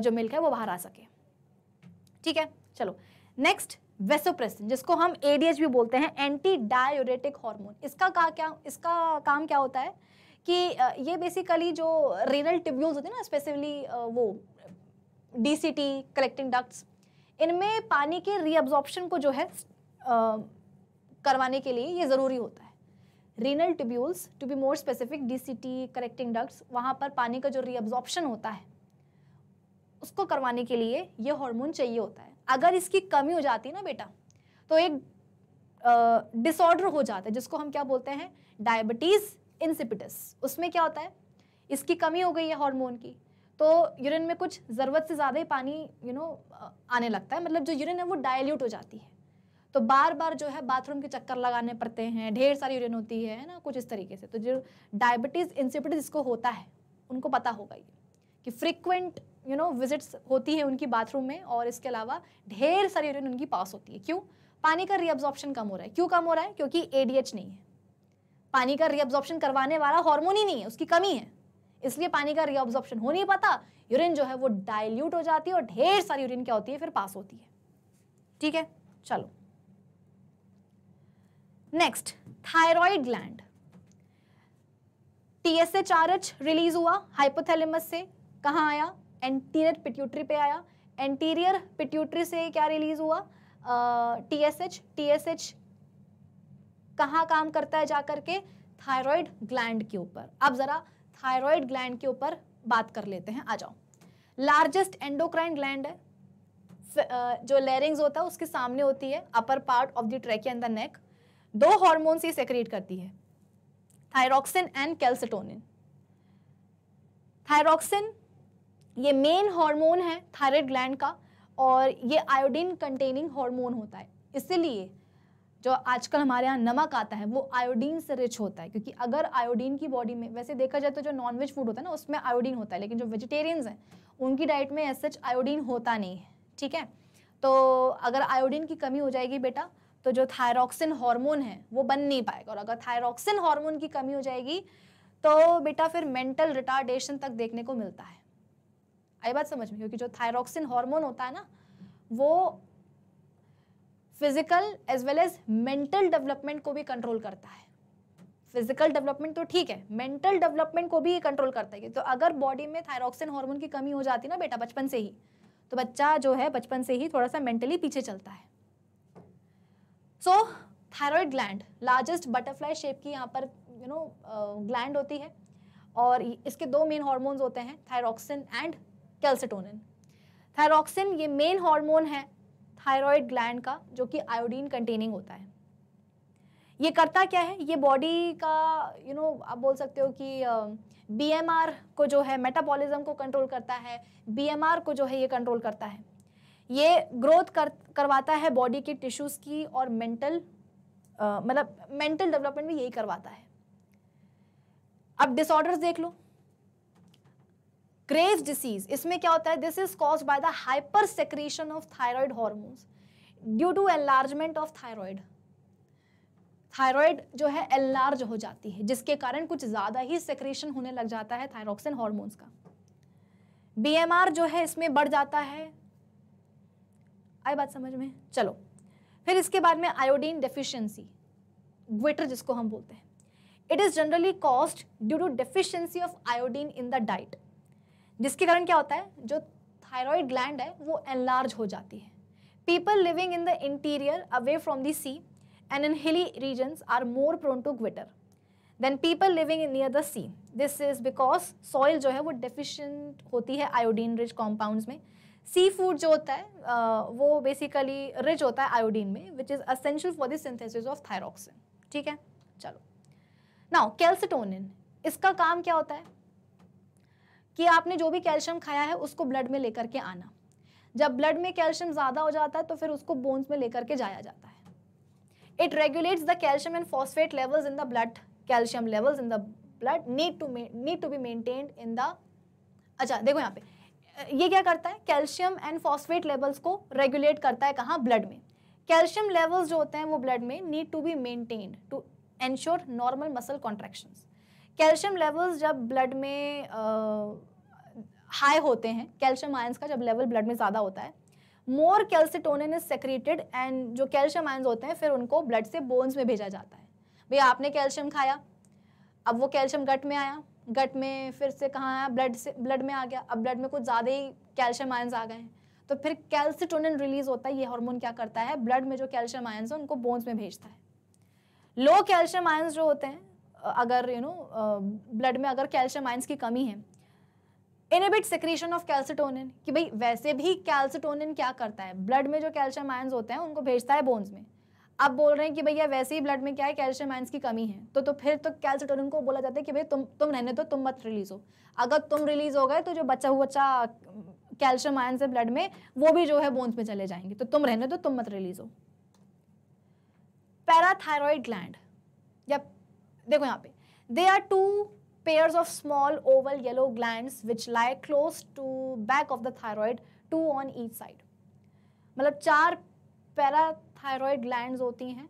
जो मिल्क है वो बाहर आ सके ठीक है चलो नेक्स्ट वेसोप्रेसिन जिसको हम एडीएच भी बोलते हैं एंटी डायोरेटिक हार्मोन इसका का क्या इसका काम क्या होता है कि ये बेसिकली जो रीनल टिब्यूल्स होते हैं ना स्पेसिफिकली वो डीसीटी कलेक्टिंग डक्ट्स इनमें पानी के रीअब्जॉर्बशन को जो है आ, करवाने के लिए ये ज़रूरी होता है renal tubules to be more specific DCT collecting ducts वहाँ पर पानी का जो रीअब्जॉर्बशन होता है उसको करवाने के लिए ये हॉर्मोन चाहिए होता है अगर इसकी कमी हो जाती है ना बेटा तो एक डिसऑर्डर हो जाता है जिसको हम क्या बोलते हैं डायबिटीज़ इंसिपिटस उसमें क्या होता है इसकी कमी हो गई है हार्मोन की तो यूरिन में कुछ ज़रूरत से ज़्यादा ही पानी यू you नो know, आने लगता है मतलब जो यूरिन है वो डायल्यूट हो जाती है तो बार बार जो है बाथरूम के चक्कर लगाने पड़ते हैं ढेर सारी यूरिन होती है ना कुछ इस तरीके से तो जो डायबिटीज़ इंसिपिटस जिसको होता है उनको पता होगा ये कि फ्रिक्वेंट यू नो विजिट्स होती है उनकी बाथरूम में और इसके अलावा ढेर सारी यूरिन उनकी पास होती है क्यों पानी का रीअब्जॉर्प्शन कम हो रहा है क्यों कम हो रहा है क्योंकि ए नहीं है पानी का रीअब्जॉर्प्शन करवाने वाला हार्मोन ही नहीं है उसकी कमी है इसलिए पानी का रीऑब्जॉर्प्शन हो नहीं पाता यूरिन जो है वो डायल्यूट हो जाती है और ढेर सारी यूरिन क्या होती है फिर पास होती है ठीक है चलो next thyroid gland TSH H release हुआ हाइपोथैलेमस से कहाँ आया एंटीरियर पिट्यूटरी पे आया एंटीरियर पिट्यूटरी से क्या रिलीज हुआ टीएसएच टीएसएच कहाँ काम करता है जाकर के थायराइड ग्लैंड के ऊपर अब ज़रा थायराइड ग्लैंड के ऊपर बात कर लेते हैं आ जाओ लार्जेस्ट एंडोक्राइन ग्लैंड है जो लेरिंग्स होता है उसके सामने होती है upper part of the trachea and the neck दो हॉर्मोन्स ये सेक्रेट करती है थायरोक्सिन एंड कैल्सिटोनिन थायरोक्सिन ये मेन हार्मोन है थायराइड ग्लैंड का और ये आयोडीन कंटेनिंग हार्मोन होता है इसलिए जो आजकल हमारे यहाँ नमक आता है वो आयोडीन से रिच होता है क्योंकि अगर आयोडीन की बॉडी में वैसे देखा जाए तो जो नॉनवेज फूड होता है ना उसमें आयोडीन होता है लेकिन जो वेजिटेरियंस हैं उनकी डाइट में एज सच आयोडीन होता नहीं है ठीक है तो अगर आयोडीन की कमी हो जाएगी बेटा तो जो थायरॉक्सिन हार्मोन है वो बन नहीं पाएगा और अगर थायरॉक्सिन हार्मोन की कमी हो जाएगी तो बेटा फिर मेंटल रिटार्डेशन तक देखने को मिलता है आई बात समझ में क्योंकि जो थायरॉक्सिन हार्मोन होता है ना वो physical as well as mental development को भी कंट्रोल करता है फिजिकल डेवलपमेंट तो ठीक है मेंटल डेवलपमेंट को भी कंट्रोल करता है तो अगर बॉडी में थायरॉक्सिन हार्मोन की कमी हो जाती ना बेटा बचपन से ही तो बच्चा जो है बचपन से ही थोड़ा सा मेंटली पीछे चलता है so thyroid gland largest butterfly shape की यहाँ पर यू नो ग्लैंड होती है और इसके दो मेन हॉर्मोन्स होते हैं थायरोक्सिन एंड कैल्सिटोनिन थायरॉक्सिन ये मेन हार्मोन है थायरॉयड ग्लैंड का जो कि आयोडीन कंटेनिंग होता है ये करता क्या है ये बॉडी का यू you नो know, आप बोल सकते हो कि बी एम आर को जो है मेटाबॉलिज्म को कंट्रोल करता है बी एम आर को जो है ये कंट्रोल करता है ये ग्रोथ कर करवाता है बॉडी के टिश्यूज़ की और मेंटल मतलब मेंटल डेवलपमेंट भी यही करवाता है अब डिसऑर्डर्स देख लो ग्रेव डिसीज इसमें क्या होता है this is caused by the hypersecretion of thyroid hormones due to enlargement of thyroid thyroid जो है एलार्ज हो जाती है जिसके कारण कुछ ज़्यादा ही सेक्रेशन होने लग जाता है थायरोक्सिन हॉर्मोन्स का बी जो है इसमें बढ़ जाता है आई बात समझ में चलो फिर इसके बाद में आयोडीन डेफिशिएंसी ग्विटर जिसको हम बोलते हैं it is generally caused due to deficiency of iodine in the diet जिसके कारण क्या होता है जो थायराइड ग्लैंड है वो एनलार्ज हो जाती है people living in the interior away from the sea and in hilly regions are more prone to goitre than people living near the sea this is because soil जो है वो डिफिशेंट होती है आयोडीन रिच कॉम्पाउंड में sea food जो होता है वो बेसिकली रिच होता है आयोडीन में which is essential for the synthesis of thyroxine ठीक है चलो नाउ कैल्सिटोनिन इसका काम क्या होता है कि आपने जो भी कैल्शियम खाया है उसको ब्लड में लेकर के आना जब ब्लड में कैल्शियम ज़्यादा हो जाता है तो फिर उसको बोन्स में लेकर के जाया जाता है it regulates the calcium and phosphate levels in the blood calcium levels in the blood need to need to be maintain in the अच्छा देखो यहाँ पे ये क्या करता है कैल्शियम एंड फॉस्फेट लेवल्स को रेगुलेट करता है कहाँ ब्लड में कैल्शियम लेवल्स जो होते हैं वो ब्लड में need to be maintained to ensure normal muscle contractions calcium levels जब ब्लड में हाई होते हैं कैल्शियम आयंस का जब लेवल ब्लड में ज़्यादा होता है more calcitonin is secreted and जो कैल्शियम आयंस होते हैं फिर उनको ब्लड से बोन्स में भेजा जाता है भैया आपने कैल्शियम खाया अब वो कैल्शियम गट में आया गट में फिर से कहाँ आया ब्लड से ब्लड में आ गया अब ब्लड में कुछ ज़्यादा ही कैल्शियम आयंस आ गए हैं तो फिर कैल्सिटोनिन रिलीज होता है ये हार्मोन क्या करता है ब्लड में जो कैल्शियम आयंस हैं उनको बोन्स में भेजता है लो कैल्शियम आयंस जो होते हैं अगर यू नो ब्लड में अगर कैल्शियम आइंस की कमी है इनिबिट सिक्रीशन ऑफ कैल्सिटोनिन कि भाई वैसे भी कैल्सिटोनिन क्या करता है ब्लड में जो कैल्शियम आयंस होते हैं उनको भेजता है बोन्स में अब बोल रहे हैं कि भैया वैसे ही ब्लड में क्या है कैल्शियम आइंस की कमी है तो तो फिर तो कैल्सिटोनिन को बोला जाता है कि भाई तुम तुम रहने दो तो, तुम मत रिलीज हो अगर तुम रिलीज हो गए तो जो बच्चा हुआ बच्चा कैल्शियम आयन से ब्लड में वो भी जो है बोन्स में चले जाएंगे तो तुम रहने दो तो, तुम मत रिलीज हो पैराथायरॉयड ग्लैंड या देखो यहाँ पे they are two pair of small oval yellow gland which like close to back of the thyroid two on each side मतलब चार पैराथायरॉयड ग्लैंड होती हैं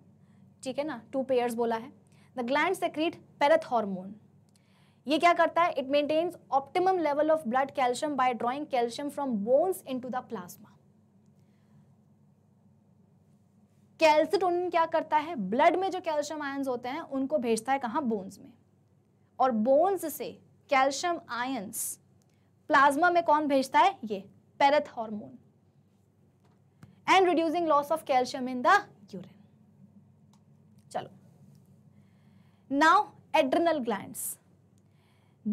ठीक है ना टू पेयर्स बोला है द ग्लैंड सेक्रीट पैरथ ये क्या करता है it maintains optimum level of blood calcium by drawing calcium from bones into the plasma calcitonin क्या करता है ब्लड में जो कैल्शियम आयन्स होते हैं उनको भेजता है कहाँ बोन्स में और बोन्स से कैल्शियम आयन्स प्लाज्मा में कौन भेजता है ये parathyroid hormone and reducing loss of calcium in the urine चलो now adrenal glands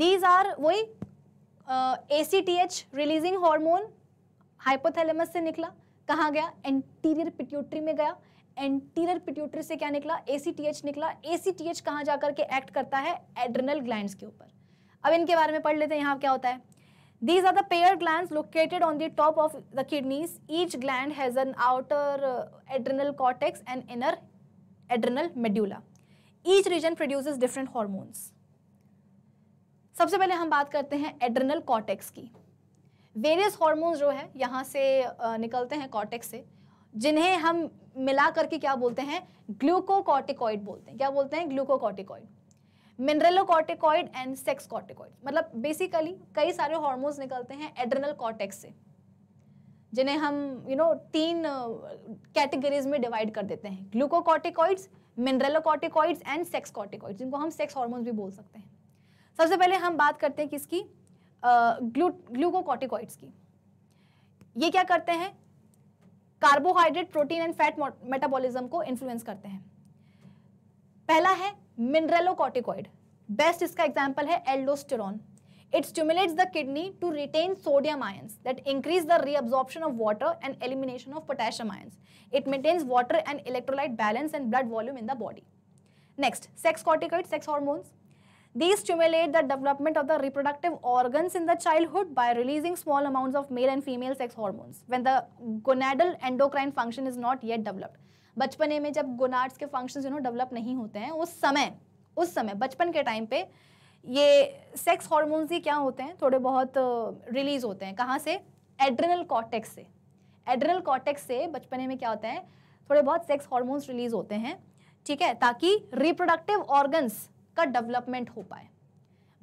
these are वही A C T H releasing hormone hypothalamus से निकला कहाँ गया एंटीरियर पिट्यूटरी में गया एंटीरियर पिट्यूटरी से क्या निकला ए सी टी एच निकला ए सी टी एच कहां जाकर के एक्ट करता है एड्रेनल ग्लैंड्स के ऊपर अब इनके बारे में पढ़ लेते हैं यहां क्या होता है these are the pair gland located on the top of the kidneys each gland has an outer adrenal cortex and inner adrenal medulla each region produce different hormones सबसे पहले हम बात करते हैं एड्रिनल कॉटेक्स की वेरियस हॉर्मोन्स जो है यहां से uh, निकलते हैं कॉटेक्स से जिन्हें हम मिला करके क्या बोलते हैं ग्लूकोकॉर्टिकॉइड बोलते हैं क्या बोलते हैं glucocorticoid mineralocorticoid and sex corticoid मतलब बेसिकली कई सारे हॉर्मोन्स निकलते हैं एड्रेनल कॉर्टेक्स से जिन्हें हम यू you नो know, तीन कैटेगरीज uh, में डिवाइड कर देते हैं glucocorticoids mineralocorticoids and sex corticoid जिनको हम सेक्स हॉर्मोन्स भी बोल सकते हैं सबसे पहले हम बात करते हैं किसकी ग्लू uh, ग्लूकोकॉटिकॉइड्स की ये क्या करते हैं carbohydrate protein and fat metabolism को इन्फ्लुएंस करते हैं पहला है मिनरलो कॉटिकॉइड बेस्ट इसका एग्जाम्पल है aldosterone it stimulates the kidney to retain sodium ions that increase the reabsorption of water and elimination of potassium ions it maintains water and electrolyte balance and blood volume in the body next sex corticoid sex hormones These stimulate the development of the reproductive organs in the childhood by releasing small amounts of male and female sex hormones when the gonadal endocrine function is not yet developed. बचपने में जब gonads के functions you know develop नहीं होते हैं उस समय उस समय बचपन के टाइम पे ये सेक्स हार्मोन्स ये क्या होते हैं थोड़े बहुत रिलीज होते हैं कहाँ से एड्रेनल कॉटेक्स से एड्रेनल कॉटेक्स से बचपने में क्या होता है थोड़े बहुत सेक्स हार्मोन्स रिलीज होते हैं ठीक है ताकि रिप्रोडक्टिव ऑर्गन्स का डेवलपमेंट हो पाए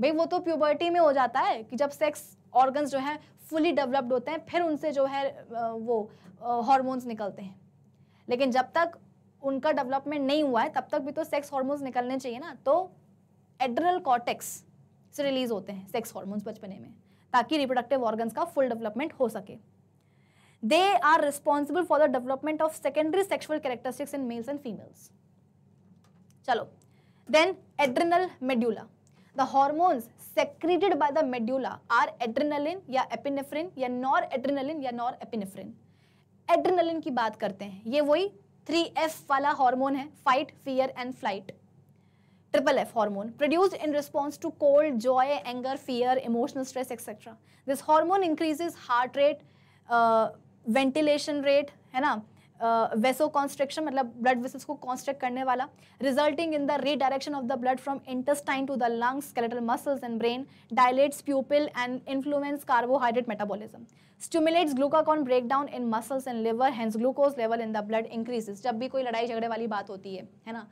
भाई वो तो प्यूबर्टी में हो जाता है कि जब सेक्स ऑर्गन्स जो हैं फुली डेवलप्ड होते हैं फिर उनसे जो है वो हॉर्मोन्स निकलते हैं लेकिन जब तक उनका डेवलपमेंट नहीं हुआ है तब तक भी तो सेक्स हॉर्मोन्स निकलने चाहिए ना तो एड्रल कॉटेक्स से रिलीज होते हैं सेक्स हॉर्मोन्स बचपने में ताकि रिप्रोडक्टिव ऑर्गन्स का फुल डेवलपमेंट हो सके they are responsible for the development of secondary sexual characteristics in males and females चलो Then adrenal medulla. The hormones secreted by the medulla are adrenaline या epinephrine या noradrenaline या norepinephrine. Adrenaline की बात करते हैं ये वही थ्री एफ वाला हार्मोन है fight fear and flight triple F hormone produced in response to cold joy anger fear emotional stress etcetera this hormone increases heart rate ventilation rate है ना वेसो कॉन्स्ट्रक्शन मतलब ब्लड वेसल्स को constrict करने वाला resulting in the redirection of the blood from intestine to the lungs skeletal muscles and brain dilates प्यूपिल and influence carbohydrate metabolism stimulates glucagon break down in muscles and liver hence glucose level in the blood increases जब भी कोई लड़ाई झगड़े वाली बात होती है है ना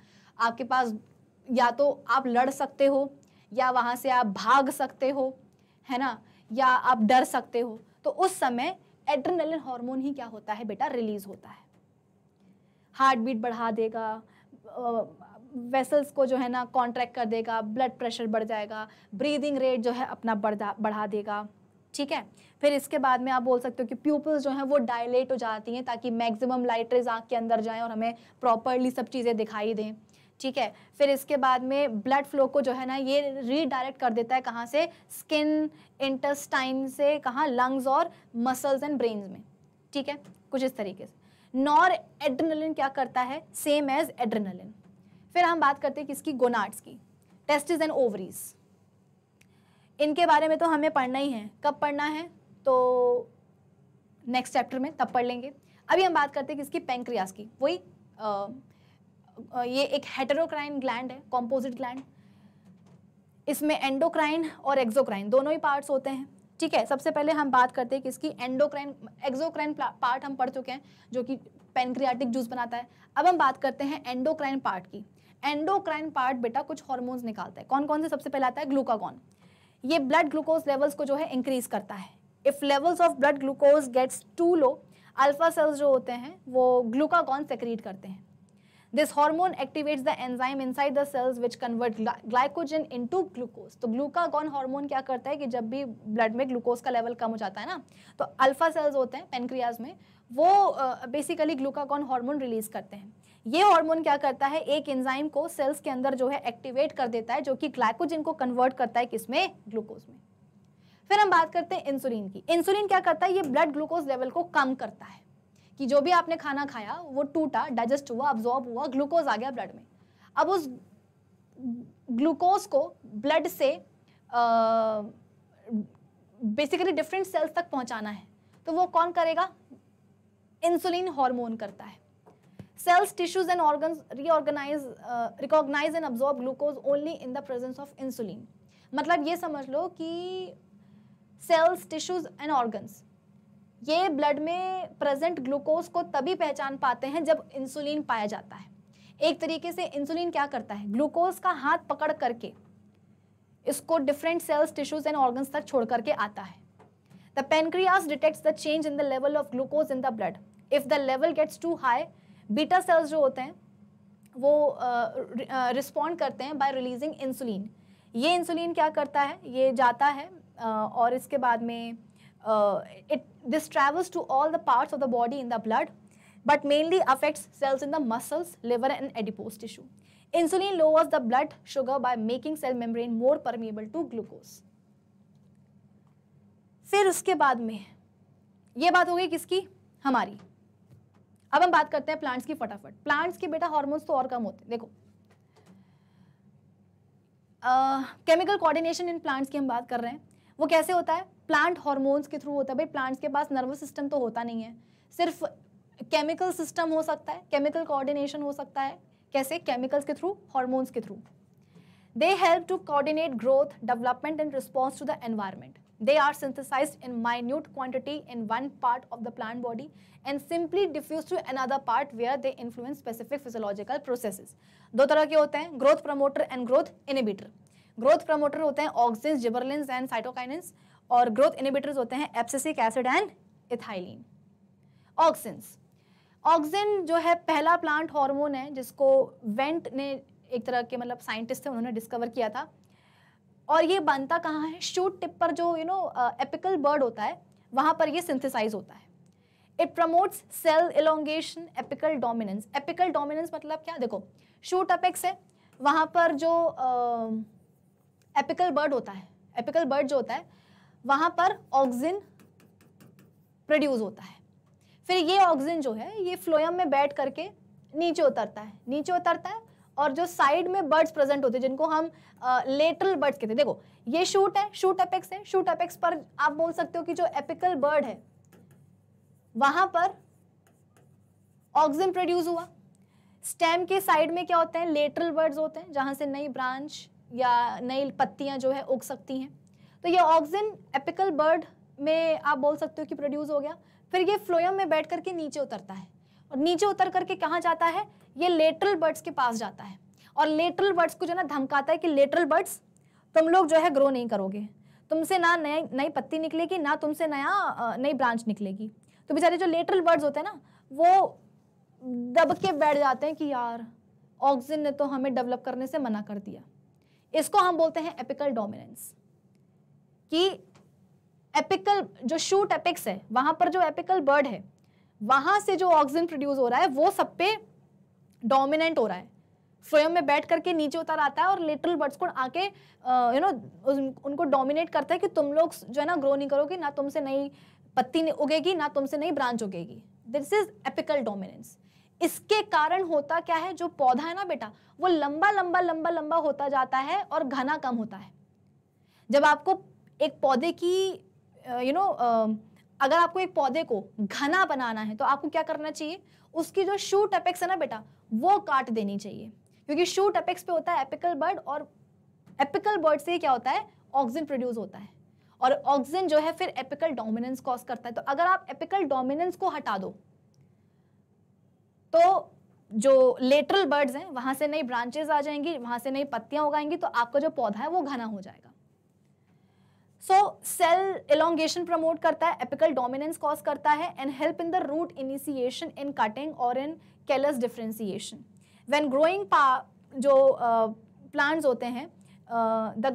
आपके पास या तो आप लड़ सकते हो या वहाँ से आप भाग सकते हो है ना या आप डर सकते हो तो उस समय एड्रेनलिन हार्मोन ही क्या होता है बेटा रिलीज होता है हार्ट बीट बढ़ा देगा वेसल्स को जो है ना कॉन्ट्रैक्ट कर देगा ब्लड प्रेशर बढ़ जाएगा ब्रीदिंग रेट जो है अपना बढ़ा बढ़ा देगा ठीक है फिर इसके बाद में आप बोल सकते हो कि प्यूपल्स जो हैं वो डायलेट हो जाती हैं ताकि मैक्सिमम रेज आँख के अंदर जाएं और हमें प्रॉपरली सब चीज़ें दिखाई दें ठीक है फिर इसके बाद में ब्लड फ्लो को जो है ना ये रीडायरेक्ट कर देता है कहाँ से स्किन इंटस्टाइन से कहाँ लंग्स और मसल्स एंड ब्रेन में ठीक है कुछ इस तरीके से नॉर एड्रेनलिन क्या करता है सेम एज एड्रेनलिन फिर हम बात करते हैं किसकी गोनाट्स की टेस्टिस एंड ओवरीज इनके बारे में तो हमें पढ़ना ही है कब पढ़ना है तो नेक्स्ट चैप्टर में तब पढ़ लेंगे अभी हम बात करते हैं किसकी पेंक्रियास की वही ये एक हेटरोक्राइन ग्लैंड है कॉम्पोजिट ग्लैंड इसमें एंडोक्राइन और एक्सोक्राइन दोनों ही पार्ट्स होते हैं ठीक है सबसे पहले हम बात करते हैं कि इसकी एंडोक्राइन एक्जोक्राइन पार्ट हम पढ़ चुके हैं जो कि पेनक्रियाटिक जूस बनाता है अब हम बात करते हैं एंडोक्राइन पार्ट की एंडोक्राइन पार्ट बेटा कुछ हॉर्मोन्स निकालता है कौन कौन से सबसे पहले आता है ग्लूकागॉन ये ब्लड ग्लूकोज लेवल्स को जो है इंक्रीज करता है if levels of blood glucose gets too low alpha cells जो होते हैं वो ग्लूकागॉन सेक्रीट करते हैं this hormone activates the enzyme inside the cells which convert glycogen into glucose तो ग्लूकागॉन हार्मोन क्या करता है कि जब भी ब्लड में ग्लूकोज का लेवल कम हो जाता है ना तो अल्फा सेल्स होते हैं पेनक्रियाज में वो बेसिकली ग्लूकागॉन हार्मोन रिलीज करते हैं ये हार्मोन क्या करता है एक एंजाइम को सेल्स के अंदर जो है एक्टिवेट कर देता है जो कि ग्लाइकोजन को कन्वर्ट करता है किसमें ग्लूकोज में फिर हम बात करते हैं इंसुलिन की इंसुलिन क्या करता है ये ब्लड ग्लूकोज लेवल को कम करता है कि जो भी आपने खाना खाया वो टूटा डाइजेस्ट हुआ अब्जॉर्ब हुआ ग्लूकोज आ गया ब्लड में अब उस ग्लूकोज को ब्लड से बेसिकली डिफरेंट सेल्स तक पहुंचाना है तो वो कौन करेगा इंसुलिन हार्मोन करता है cells tissues and organ reorganise recognise and absorb glucose only in the presence of insulin मतलब ये समझ लो कि सेल्स टिश्यूज एंड ऑर्गन्स ये ब्लड में प्रेजेंट ग्लूकोज को तभी पहचान पाते हैं जब इंसुलिन पाया जाता है एक तरीके से इंसुलिन क्या करता है ग्लूकोज का हाथ पकड़ करके इसको different cells tissues and organs तक छोड़ करके आता है the pancreas detects the change in the level of glucose in the blood if the level gets too high beta cells जो होते हैं वो रिस्पॉन्ड uh, करते हैं बाय रिलीजिंग इंसुलिन ये इंसुलिन क्या करता है ये जाता है uh, और इसके बाद में it This travels to all the parts of the body in the blood, but mainly affects cells in the muscles, liver and adipose tissue. Insulin lowers the blood sugar by making cell membrane more permeable to glucose. फिर उसके बाद में ये बात हो गई किसकी हमारी अब हम बात करते हैं प्लांट्स की फटाफट प्लांट्स के बेटा हार्मोन्स तो और कम होते हैं देखो केमिकल कोऑर्डिनेशन इन प्लांट्स की हम बात कर रहे हैं वो कैसे होता है प्लांट हॉर्मोन्स के थ्रू होता है भाई प्लांट्स के पास नर्वस सिस्टम तो होता नहीं है सिर्फ केमिकल सिस्टम हो सकता है केमिकल कोऑर्डिनेशन हो सकता है कैसे केमिकल्स के थ्रू हॉर्मोन्स के through they help to coordinate growth development and response to the environment they are synthesise in minute quantity in one part of the plant body and simply diffuse to another part where they influence specific physiological process दो तरह के होते हैं growth promoter and growth inhibitor growth promoter होते हैं auxin gibberellin and साइटोकाइनस और growth inhibitors होते हैं abscisic acid and ethylene auxins auxin जो है पहला प्लांट हार्मोन है जिसको वेंट ने एक तरह के मतलब साइंटिस्ट थे उन्होंने डिस्कवर किया था और ये बनता कहाँ है शूट टिप पर जो यू नो एपिकल बर्ड होता है वहाँ पर ये सिंथेसाइज होता है it promotes cell elongation apical dominance apical dominance मतलब क्या देखो शूट अपेक्स है वहाँ पर जो एपिकल uh, बर्ड होता है एपिकल बर्ड जो होता है वहां पर ऑक्सीजन प्रोड्यूस होता है फिर ये ऑक्सीजन जो है ये फ्लोयम में बैठ करके नीचे उतरता है नीचे उतरता है और जो साइड में बर्ड्स प्रेजेंट होते हैं जिनको हम आ, लेटरल बर्ड्स कहते हैं देखो ये शूट है शूट अपेक्स है शूट अपेक्स पर आप बोल सकते हो कि जो एपिकल बर्ड है वहां पर ऑक्सीजन प्रोड्यूस हुआ स्टेम के साइड में क्या होते हैं लेटरल बर्ड्स होते हैं जहां से नई ब्रांच या नई पत्तियां जो है उग सकती हैं तो ये ऑक्सिन एपिकल बर्ड में आप बोल सकते हो कि प्रोड्यूस हो गया फिर ये फ्लोयम में बैठ करके नीचे उतरता है और नीचे उतर करके कहाँ जाता है ये लेटरल बर्ड्स के पास जाता है और लेटरल बर्ड्स को जो ना धमकाता है कि लेटरल बर्ड्स तुम लोग जो है ग्रो नहीं करोगे तुमसे ना नई नई पत्ती निकलेगी ना तुमसे नया नई ब्रांच निकलेगी तो बेचारे जो लेटरल बर्ड्स होते हैं ना वो दब के बैठ जाते हैं कि यार ऑक्सीजन ने तो हमें डेवलप करने से मना कर दिया इसको हम बोलते हैं एपिकल डोमिनेंस कि एपिकल जो शूट एपिक्स है वहां पर जो एपिकल बर्ड है वहां से जो ऑक्सीजन प्रोड्यूस हो रहा है वो सब पे डोमिनेंट हो रहा है फ्लोएम में बैठ करके नीचे उतर आता है और लिटल बर्ड्स को आके यू नो उनको डोमिनेट करता है कि तुम लोग जो है ना ग्रो नहीं करोगे ना तुमसे नई पत्ती उगेगी ना तुमसे नई ब्रांच उगेगी दिस इज एपिकल डोमिनेंस इसके कारण होता क्या है जो पौधा है ना बेटा वो लंबा लंबा लंबा लंबा होता जाता है और घना कम होता है जब आपको एक पौधे की यू नो अगर आपको एक पौधे को घना बनाना है तो आपको क्या करना चाहिए उसकी जो शूट अपेक्स है ना बेटा वो काट देनी चाहिए क्योंकि शूट अपेक्स पे होता है एपिकल बर्ड और एपिकल बर्ड से क्या होता है ऑक्सीजन प्रोड्यूस होता है और ऑक्सीजन जो है फिर एपिकल डोमिनेंस कॉज करता है तो अगर आप एपिकल डोमिनेंस को हटा दो तो जो लेटरल बर्ड्स हैं वहाँ से नई ब्रांचेज आ जाएंगी वहाँ से नई पत्तियाँ उगाएंगी तो आपका जो पौधा है वो घना हो जाएगा सो सेल एलोंगेशन प्रमोट करता है एपिकल डोमिनेंस कॉज करता है and help in the root initiation in cutting और in callus differentiation when growing जो प्लांट्स uh, होते हैं द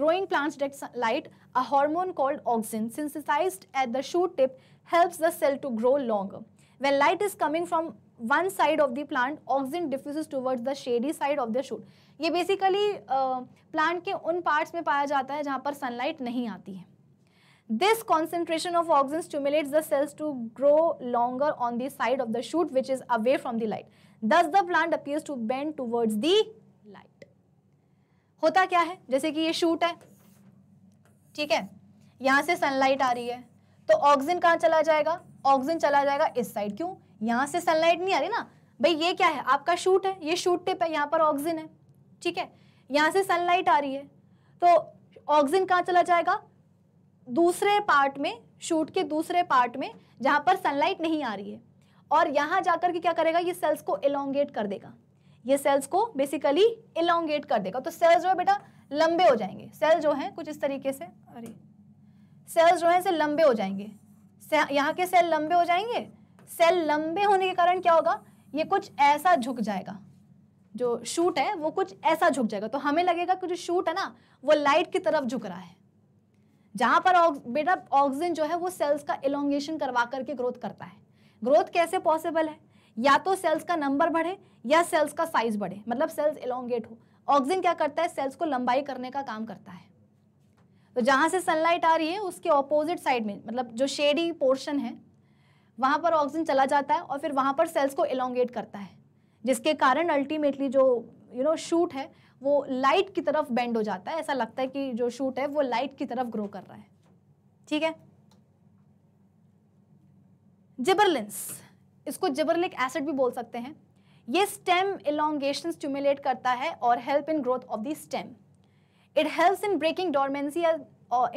ग्रोइंग प्लांट्स डेट light a hormone called auxin synthesised at the shoot tip helps the cell to grow long when light is coming from one side of the plant auxin diffuse towards the shady side of the shoot ये basically plant uh, के उन parts में पाया जाता है जहाँ पर sunlight नहीं आती है this concentration of auxin stimulates the cells to grow longer on the side of the shoot which is away from the light thus the plant appears to bend towards the light होता क्या है जैसे कि ये shoot है ठीक है यहां से सनलाइट आ रही है तो ऑक्सीजन कहाँ चला जाएगा ऑक्सीजन चला जाएगा इस साइड क्यों यहाँ से सनलाइट नहीं आ रही ना भाई ये क्या है आपका शूट है ये शूट टिप है यहाँ पर ऑक्सीजन है ठीक है यहाँ से सनलाइट आ रही है तो ऑक्सीजन कहाँ चला जाएगा दूसरे पार्ट में शूट के दूसरे पार्ट में जहाँ पर सनलाइट नहीं आ रही है और यहाँ जाकर के क्या करेगा ये सेल्स को एलोंगेट कर देगा ये सेल्स को बेसिकली एलोंगेट कर देगा तो सेल्स जो है बेटा लंबे हो जाएंगे सेल जो है कुछ इस तरीके से अरे सेल्स जो है से लंबे हो जाएंगे यहाँ के सेल लंबे हो जाएंगे सेल लंबे होने के कारण क्या होगा ये कुछ ऐसा झुक जाएगा जो शूट है वो कुछ ऐसा झुक जाएगा तो हमें लगेगा कि जो शूट है ना वो लाइट की तरफ झुक रहा है जहाँ पर बेटा ऑक्सीजन जो है वो सेल्स का एलोंगेशन करवा करके ग्रोथ करता है ग्रोथ कैसे पॉसिबल है या तो सेल्स का नंबर बढ़े या सेल्स का साइज बढ़े मतलब सेल्स एलोंगेट हो ऑक्सीजन क्या करता है सेल्स को लंबाई करने का काम करता है तो जहाँ से सनलाइट आ रही है उसके ऑपोजिट साइड में मतलब जो शेडी पोर्शन है वहाँ पर ऑक्सीजन चला जाता है और फिर वहाँ पर सेल्स को एलोंगेट करता है जिसके कारण अल्टीमेटली जो यू नो शूट है वो लाइट की तरफ बेंड हो जाता है ऐसा लगता है कि जो शूट है वो लाइट की तरफ ग्रो कर रहा है ठीक है जिबरलिंस इसको जिबरलिक एसिड भी बोल सकते हैं ये स्टेम इलोंगेशन स्टूमुलेट करता है और help in growth of the stem it helps in breaking dormancy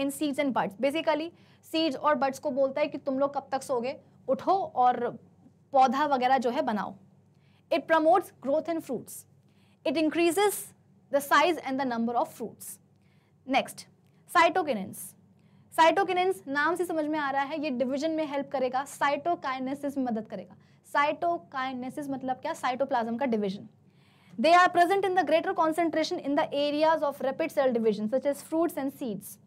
in seeds and buds basically seeds और बर्ड्स को बोलता है कि तुम लोग कब तक सोगे उठो और पौधा वगैरह जो है बनाओ it promotes growth in fruits it increases the size and the number of fruits next cytokinins cytokinins नाम से समझ में आ रहा है ये डिवीजन में हेल्प करेगा साइटोकाइनेसिस में मदद करेगा साइटोकाइनेसिस मतलब क्या साइटोप्लाज्म का division they are present in the greater concentration in the areas of rapid cell division such as fruits and seeds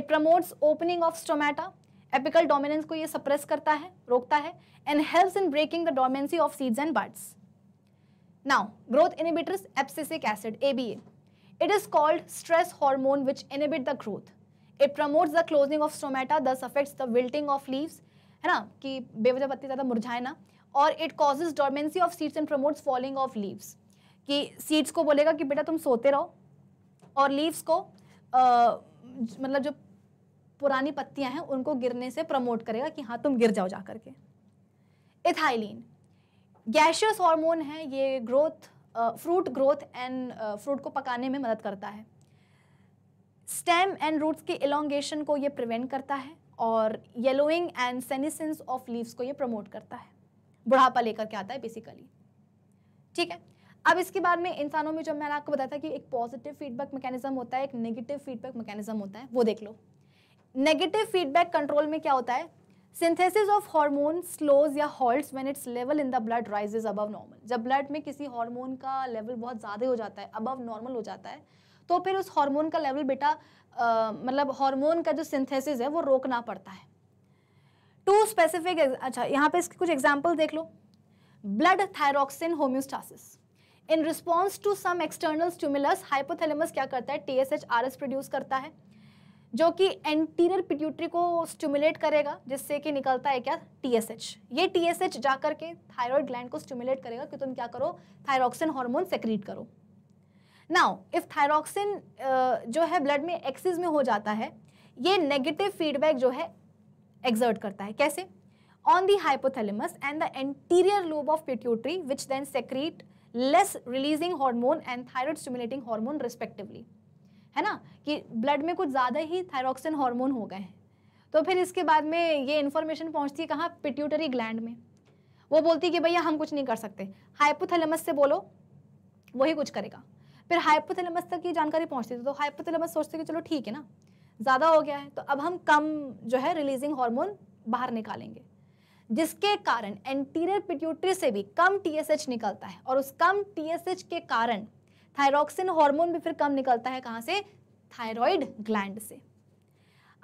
it promotes opening of stomata apical dominance को ये suppress करता है रोकता है and helps in breaking the dormancy of seeds and buds now growth inhibitors abscisic acid A B A it is called stress hormone which inhibit the growth it promotes the closing of stomata thus affects the wilting of leaves है ना कि बेवजह पत्ती ज़्यादा मुरझाए ना और it causes dormancy of seeds and promotes falling of leaves कि सीड्स को बोलेगा कि बेटा तुम सोते रहो और लीव्स को आ, मतलब जो पुरानी पत्तियां हैं उनको गिरने से प्रमोट करेगा कि हाँ तुम गिर जाओ जा करके इथाइलिन गैशियस हार्मोन है ये growth fruit growth and fruit को पकाने में मदद करता है स्टेम एंड रूट्स के इलोंगेशन को ये प्रिवेंट करता है और yellowing and senescence of leaves को ये प्रमोट करता है बुढ़ापा लेकर के आता है बेसिकली ठीक है अब इसके बाद में इंसानों में जो मैंने आपको बताया था कि एक पॉजिटिव फीडबैक मैकेनिज्म होता है एक नेगेटिव फीडबैक मैकेनिज्म होता है वो देख लो नेगेटिव फीडबैक कंट्रोल में क्या होता है सिंथेसिस ऑफ हार्मोन स्लोज या halt when its level in the blood rises above normal जब ब्लड में किसी हार्मोन का लेवल बहुत ज़्यादा हो जाता है अबव नॉर्मल हो जाता है तो फिर उस हार्मोन का लेवल बेटा मतलब हार्मोन का जो सिंथेसिस है वो रोकना पड़ता है टू स्पेसिफिक अच्छा यहाँ पे इसके कुछ एग्जाम्पल देख लो blood thyroxine homeostasis in response to some external stimulus hypothalamus क्या करता है T S H R S produce करता है जो कि एंटीरियर पिट्यूटरी को स्टिमुलेट करेगा जिससे कि निकलता है क्या टीएसएच ये टीएसएच जा करके थायराइड ग्लैंड को स्टिमुलेट करेगा कि तुम क्या करो थायरोक्सिन हार्मोन सेक्रीट करो नाउ इफ थायरोक्सिन जो है ब्लड में एक्सिस में हो जाता है ये नेगेटिव फीडबैक जो है एग्जर्ट करता है कैसे on the hypothalamus and the anterior lobe of pituitary which then secrete less releasing hormone and thyroid stimulating hormone respectively है ना कि ब्लड में कुछ ज़्यादा ही थायरॉक्सिन हार्मोन हो गए हैं तो फिर इसके बाद में ये इन्फॉर्मेशन पहुंचती है कहाँ पिट्यूटरी ग्लैंड में वो बोलती है कि भैया हम कुछ नहीं कर सकते हाइपोथेलमस से बोलो वही कुछ करेगा फिर हाइपोथेलमस तक ये जानकारी पहुँचती थी तो हाइपोथेलमस सोचते कि चलो ठीक है ना ज़्यादा हो गया है तो अब हम कम जो है रिलीजिंग हार्मोन बाहर निकालेंगे जिसके कारण एंटीरियर पिट्यूटरी से भी कम टीएसएच निकलता है और उस कम टीएसएच के कारण थायरोक्सिन हार्मोन भी फिर कम निकलता है कहाँ से थायरॉयड ग्लैंड से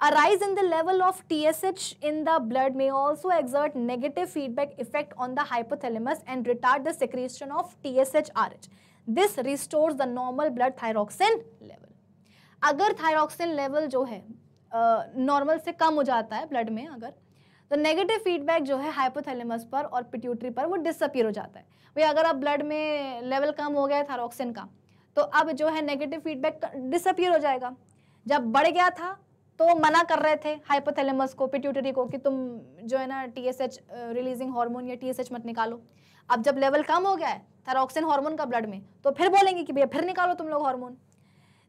a rise in the level of T S H in the blood में also exert negative feedback effect on the hypothalamus and retard the secretion of T S H R H this restore the normal blood thyroxine level अगर thyroxine level जो है normal से कम हो जाता है blood में अगर तो नेगेटिव फीडबैक जो है हाइपोथेलेमस पर और पिट्यूटरी पर वो डिसअपियर हो जाता है भाई अगर आप ब्लड में लेवल कम हो गया है थायरोक्सिन का तो अब जो है नेगेटिव फीडबैक डिसअपियर हो जाएगा जब बढ़ गया था तो मना कर रहे थे हाइपोथैलेमस को पिट्यूटरी को कि तुम जो है ना टीएसएच रिलीजिंग हार्मोन या टीएसएच मत निकालो अब जब लेवल कम हो गया है थायरॉक्सिन हार्मोन का ब्लड में तो फिर बोलेंगे कि भैया फिर निकालो तुम लोग hormone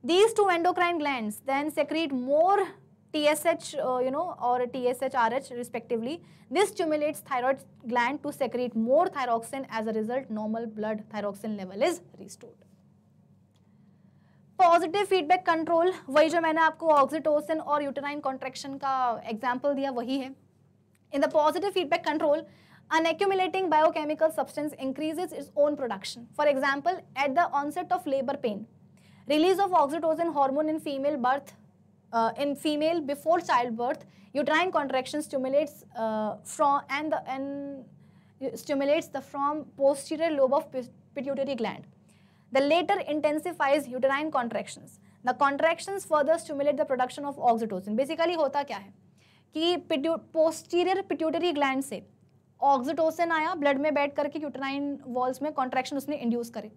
these two endocrine gland then secrete more T S H you know और T S H R H respectively this stimulates thyroid gland to secrete more thyroxine as a result normal blood thyroxine level is restored positive feedback control वही जो मैंने आपको oxytocin और यूटेनाइन contraction का example दिया वही है in the positive feedback control an accumulating biochemical substance increases its own production for example at the onset of labor pain release of oxytocin hormone in female birth uh, in female before childbirth uterine contraction stimulates uh, from and the and stimulates the from posterior lobe of pituitary gland The later intensifies uterine contractions. The contractions further stimulate the production of oxytocin. Basically होता क्या है कि posterior pituitary gland से oxytocin आया blood में बैठ करके uterine walls में कॉन्ट्रैक्शन उसने इंड्यूस करे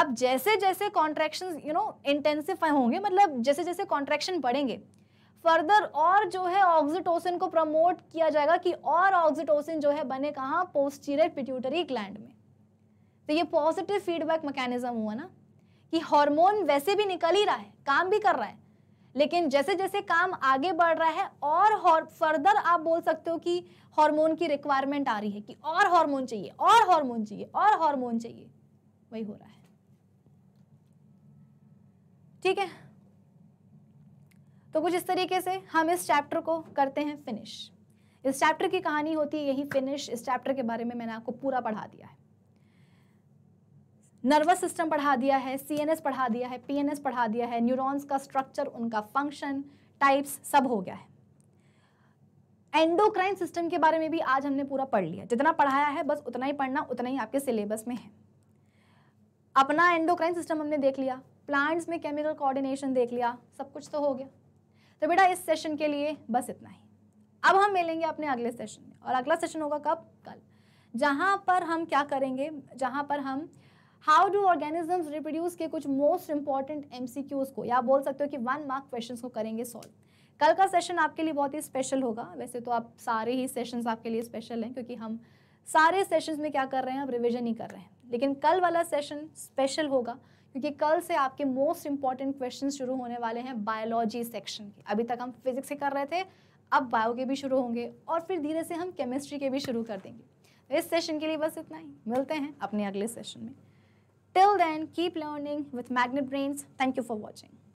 अब जैसे जैसे कॉन्ट्रैक्शन यू नो इंटेंसिफाई होंगे मतलब जैसे जैसे कॉन्ट्रैक्शन बढ़ेंगे फर्दर और जो है ऑक्सीटोसिन को प्रमोट किया जाएगा कि और ऑक्सीटोसिन जो है बने कहाँ पोस्टीरियर पिट्यूटरी ग्लैंड में तो ये पॉजिटिव फीडबैक मैकेनिज्म हुआ ना कि हार्मोन वैसे भी निकल ही रहा है काम भी कर रहा है लेकिन जैसे जैसे काम आगे बढ़ रहा है और फर्दर आप बोल सकते हो कि हार्मोन की रिक्वायरमेंट आ रही है कि और हार्मोन चाहिए और हार्मोन चाहिए और हार्मोन चाहिए वही हो रहा है ठीक है तो कुछ इस तरीके से हम इस चैप्टर को करते हैं फिनिश इस चैप्टर की कहानी होती है यही फिनिश इस चैप्टर के बारे में मैंने आपको पूरा पढ़ा दिया है नर्वस सिस्टम पढ़ा दिया है सीएनएस पढ़ा दिया है पीएनएस पढ़ा दिया है न्यूरॉन्स का स्ट्रक्चर उनका फंक्शन टाइप्स सब हो गया है एंडोक्राइन सिस्टम के बारे में भी आज हमने पूरा पढ़ लिया जितना पढ़ाया है बस उतना ही पढ़ना उतना ही आपके सिलेबस में है अपना एंडोक्राइन सिस्टम हमने देख लिया प्लांट्स में केमिकल कोऑर्डिनेशन देख लिया सब कुछ तो हो गया तो बेटा इस सेशन के लिए बस इतना ही अब हम मिलेंगे अपने अगले सेशन में और अगला सेशन होगा कब कल जहाँ पर हम क्या करेंगे जहाँ पर हम हाउ डू ऑर्गेनिज्म रिप्रोड्यूस के कुछ मोस्ट इंपॉर्टेंट एमसीक्यूज को या बोल सकते हो कि वन मार्क क्वेश्चन को करेंगे सॉल्व कल का सेशन आपके लिए बहुत ही स्पेशल होगा वैसे तो आप सारे ही सेशन आपके लिए स्पेशल हैं क्योंकि हम सारे सेशन में क्या कर रहे हैं आप रिविजन ही कर रहे हैं लेकिन कल वाला सेशन स्पेशल होगा क्योंकि कल से आपके मोस्ट इंपॉर्टेंट क्वेश्चन शुरू होने वाले हैं बायोलॉजी सेक्शन के अभी तक हम फिजिक्स से कर रहे थे अब बायो के भी शुरू होंगे और फिर धीरे से हम केमिस्ट्री के भी शुरू कर देंगे तो इस सेशन के लिए बस इतना ही मिलते हैं अपने अगले सेशन में Till then, keep learning with Magnet Brains. Thank you for watching.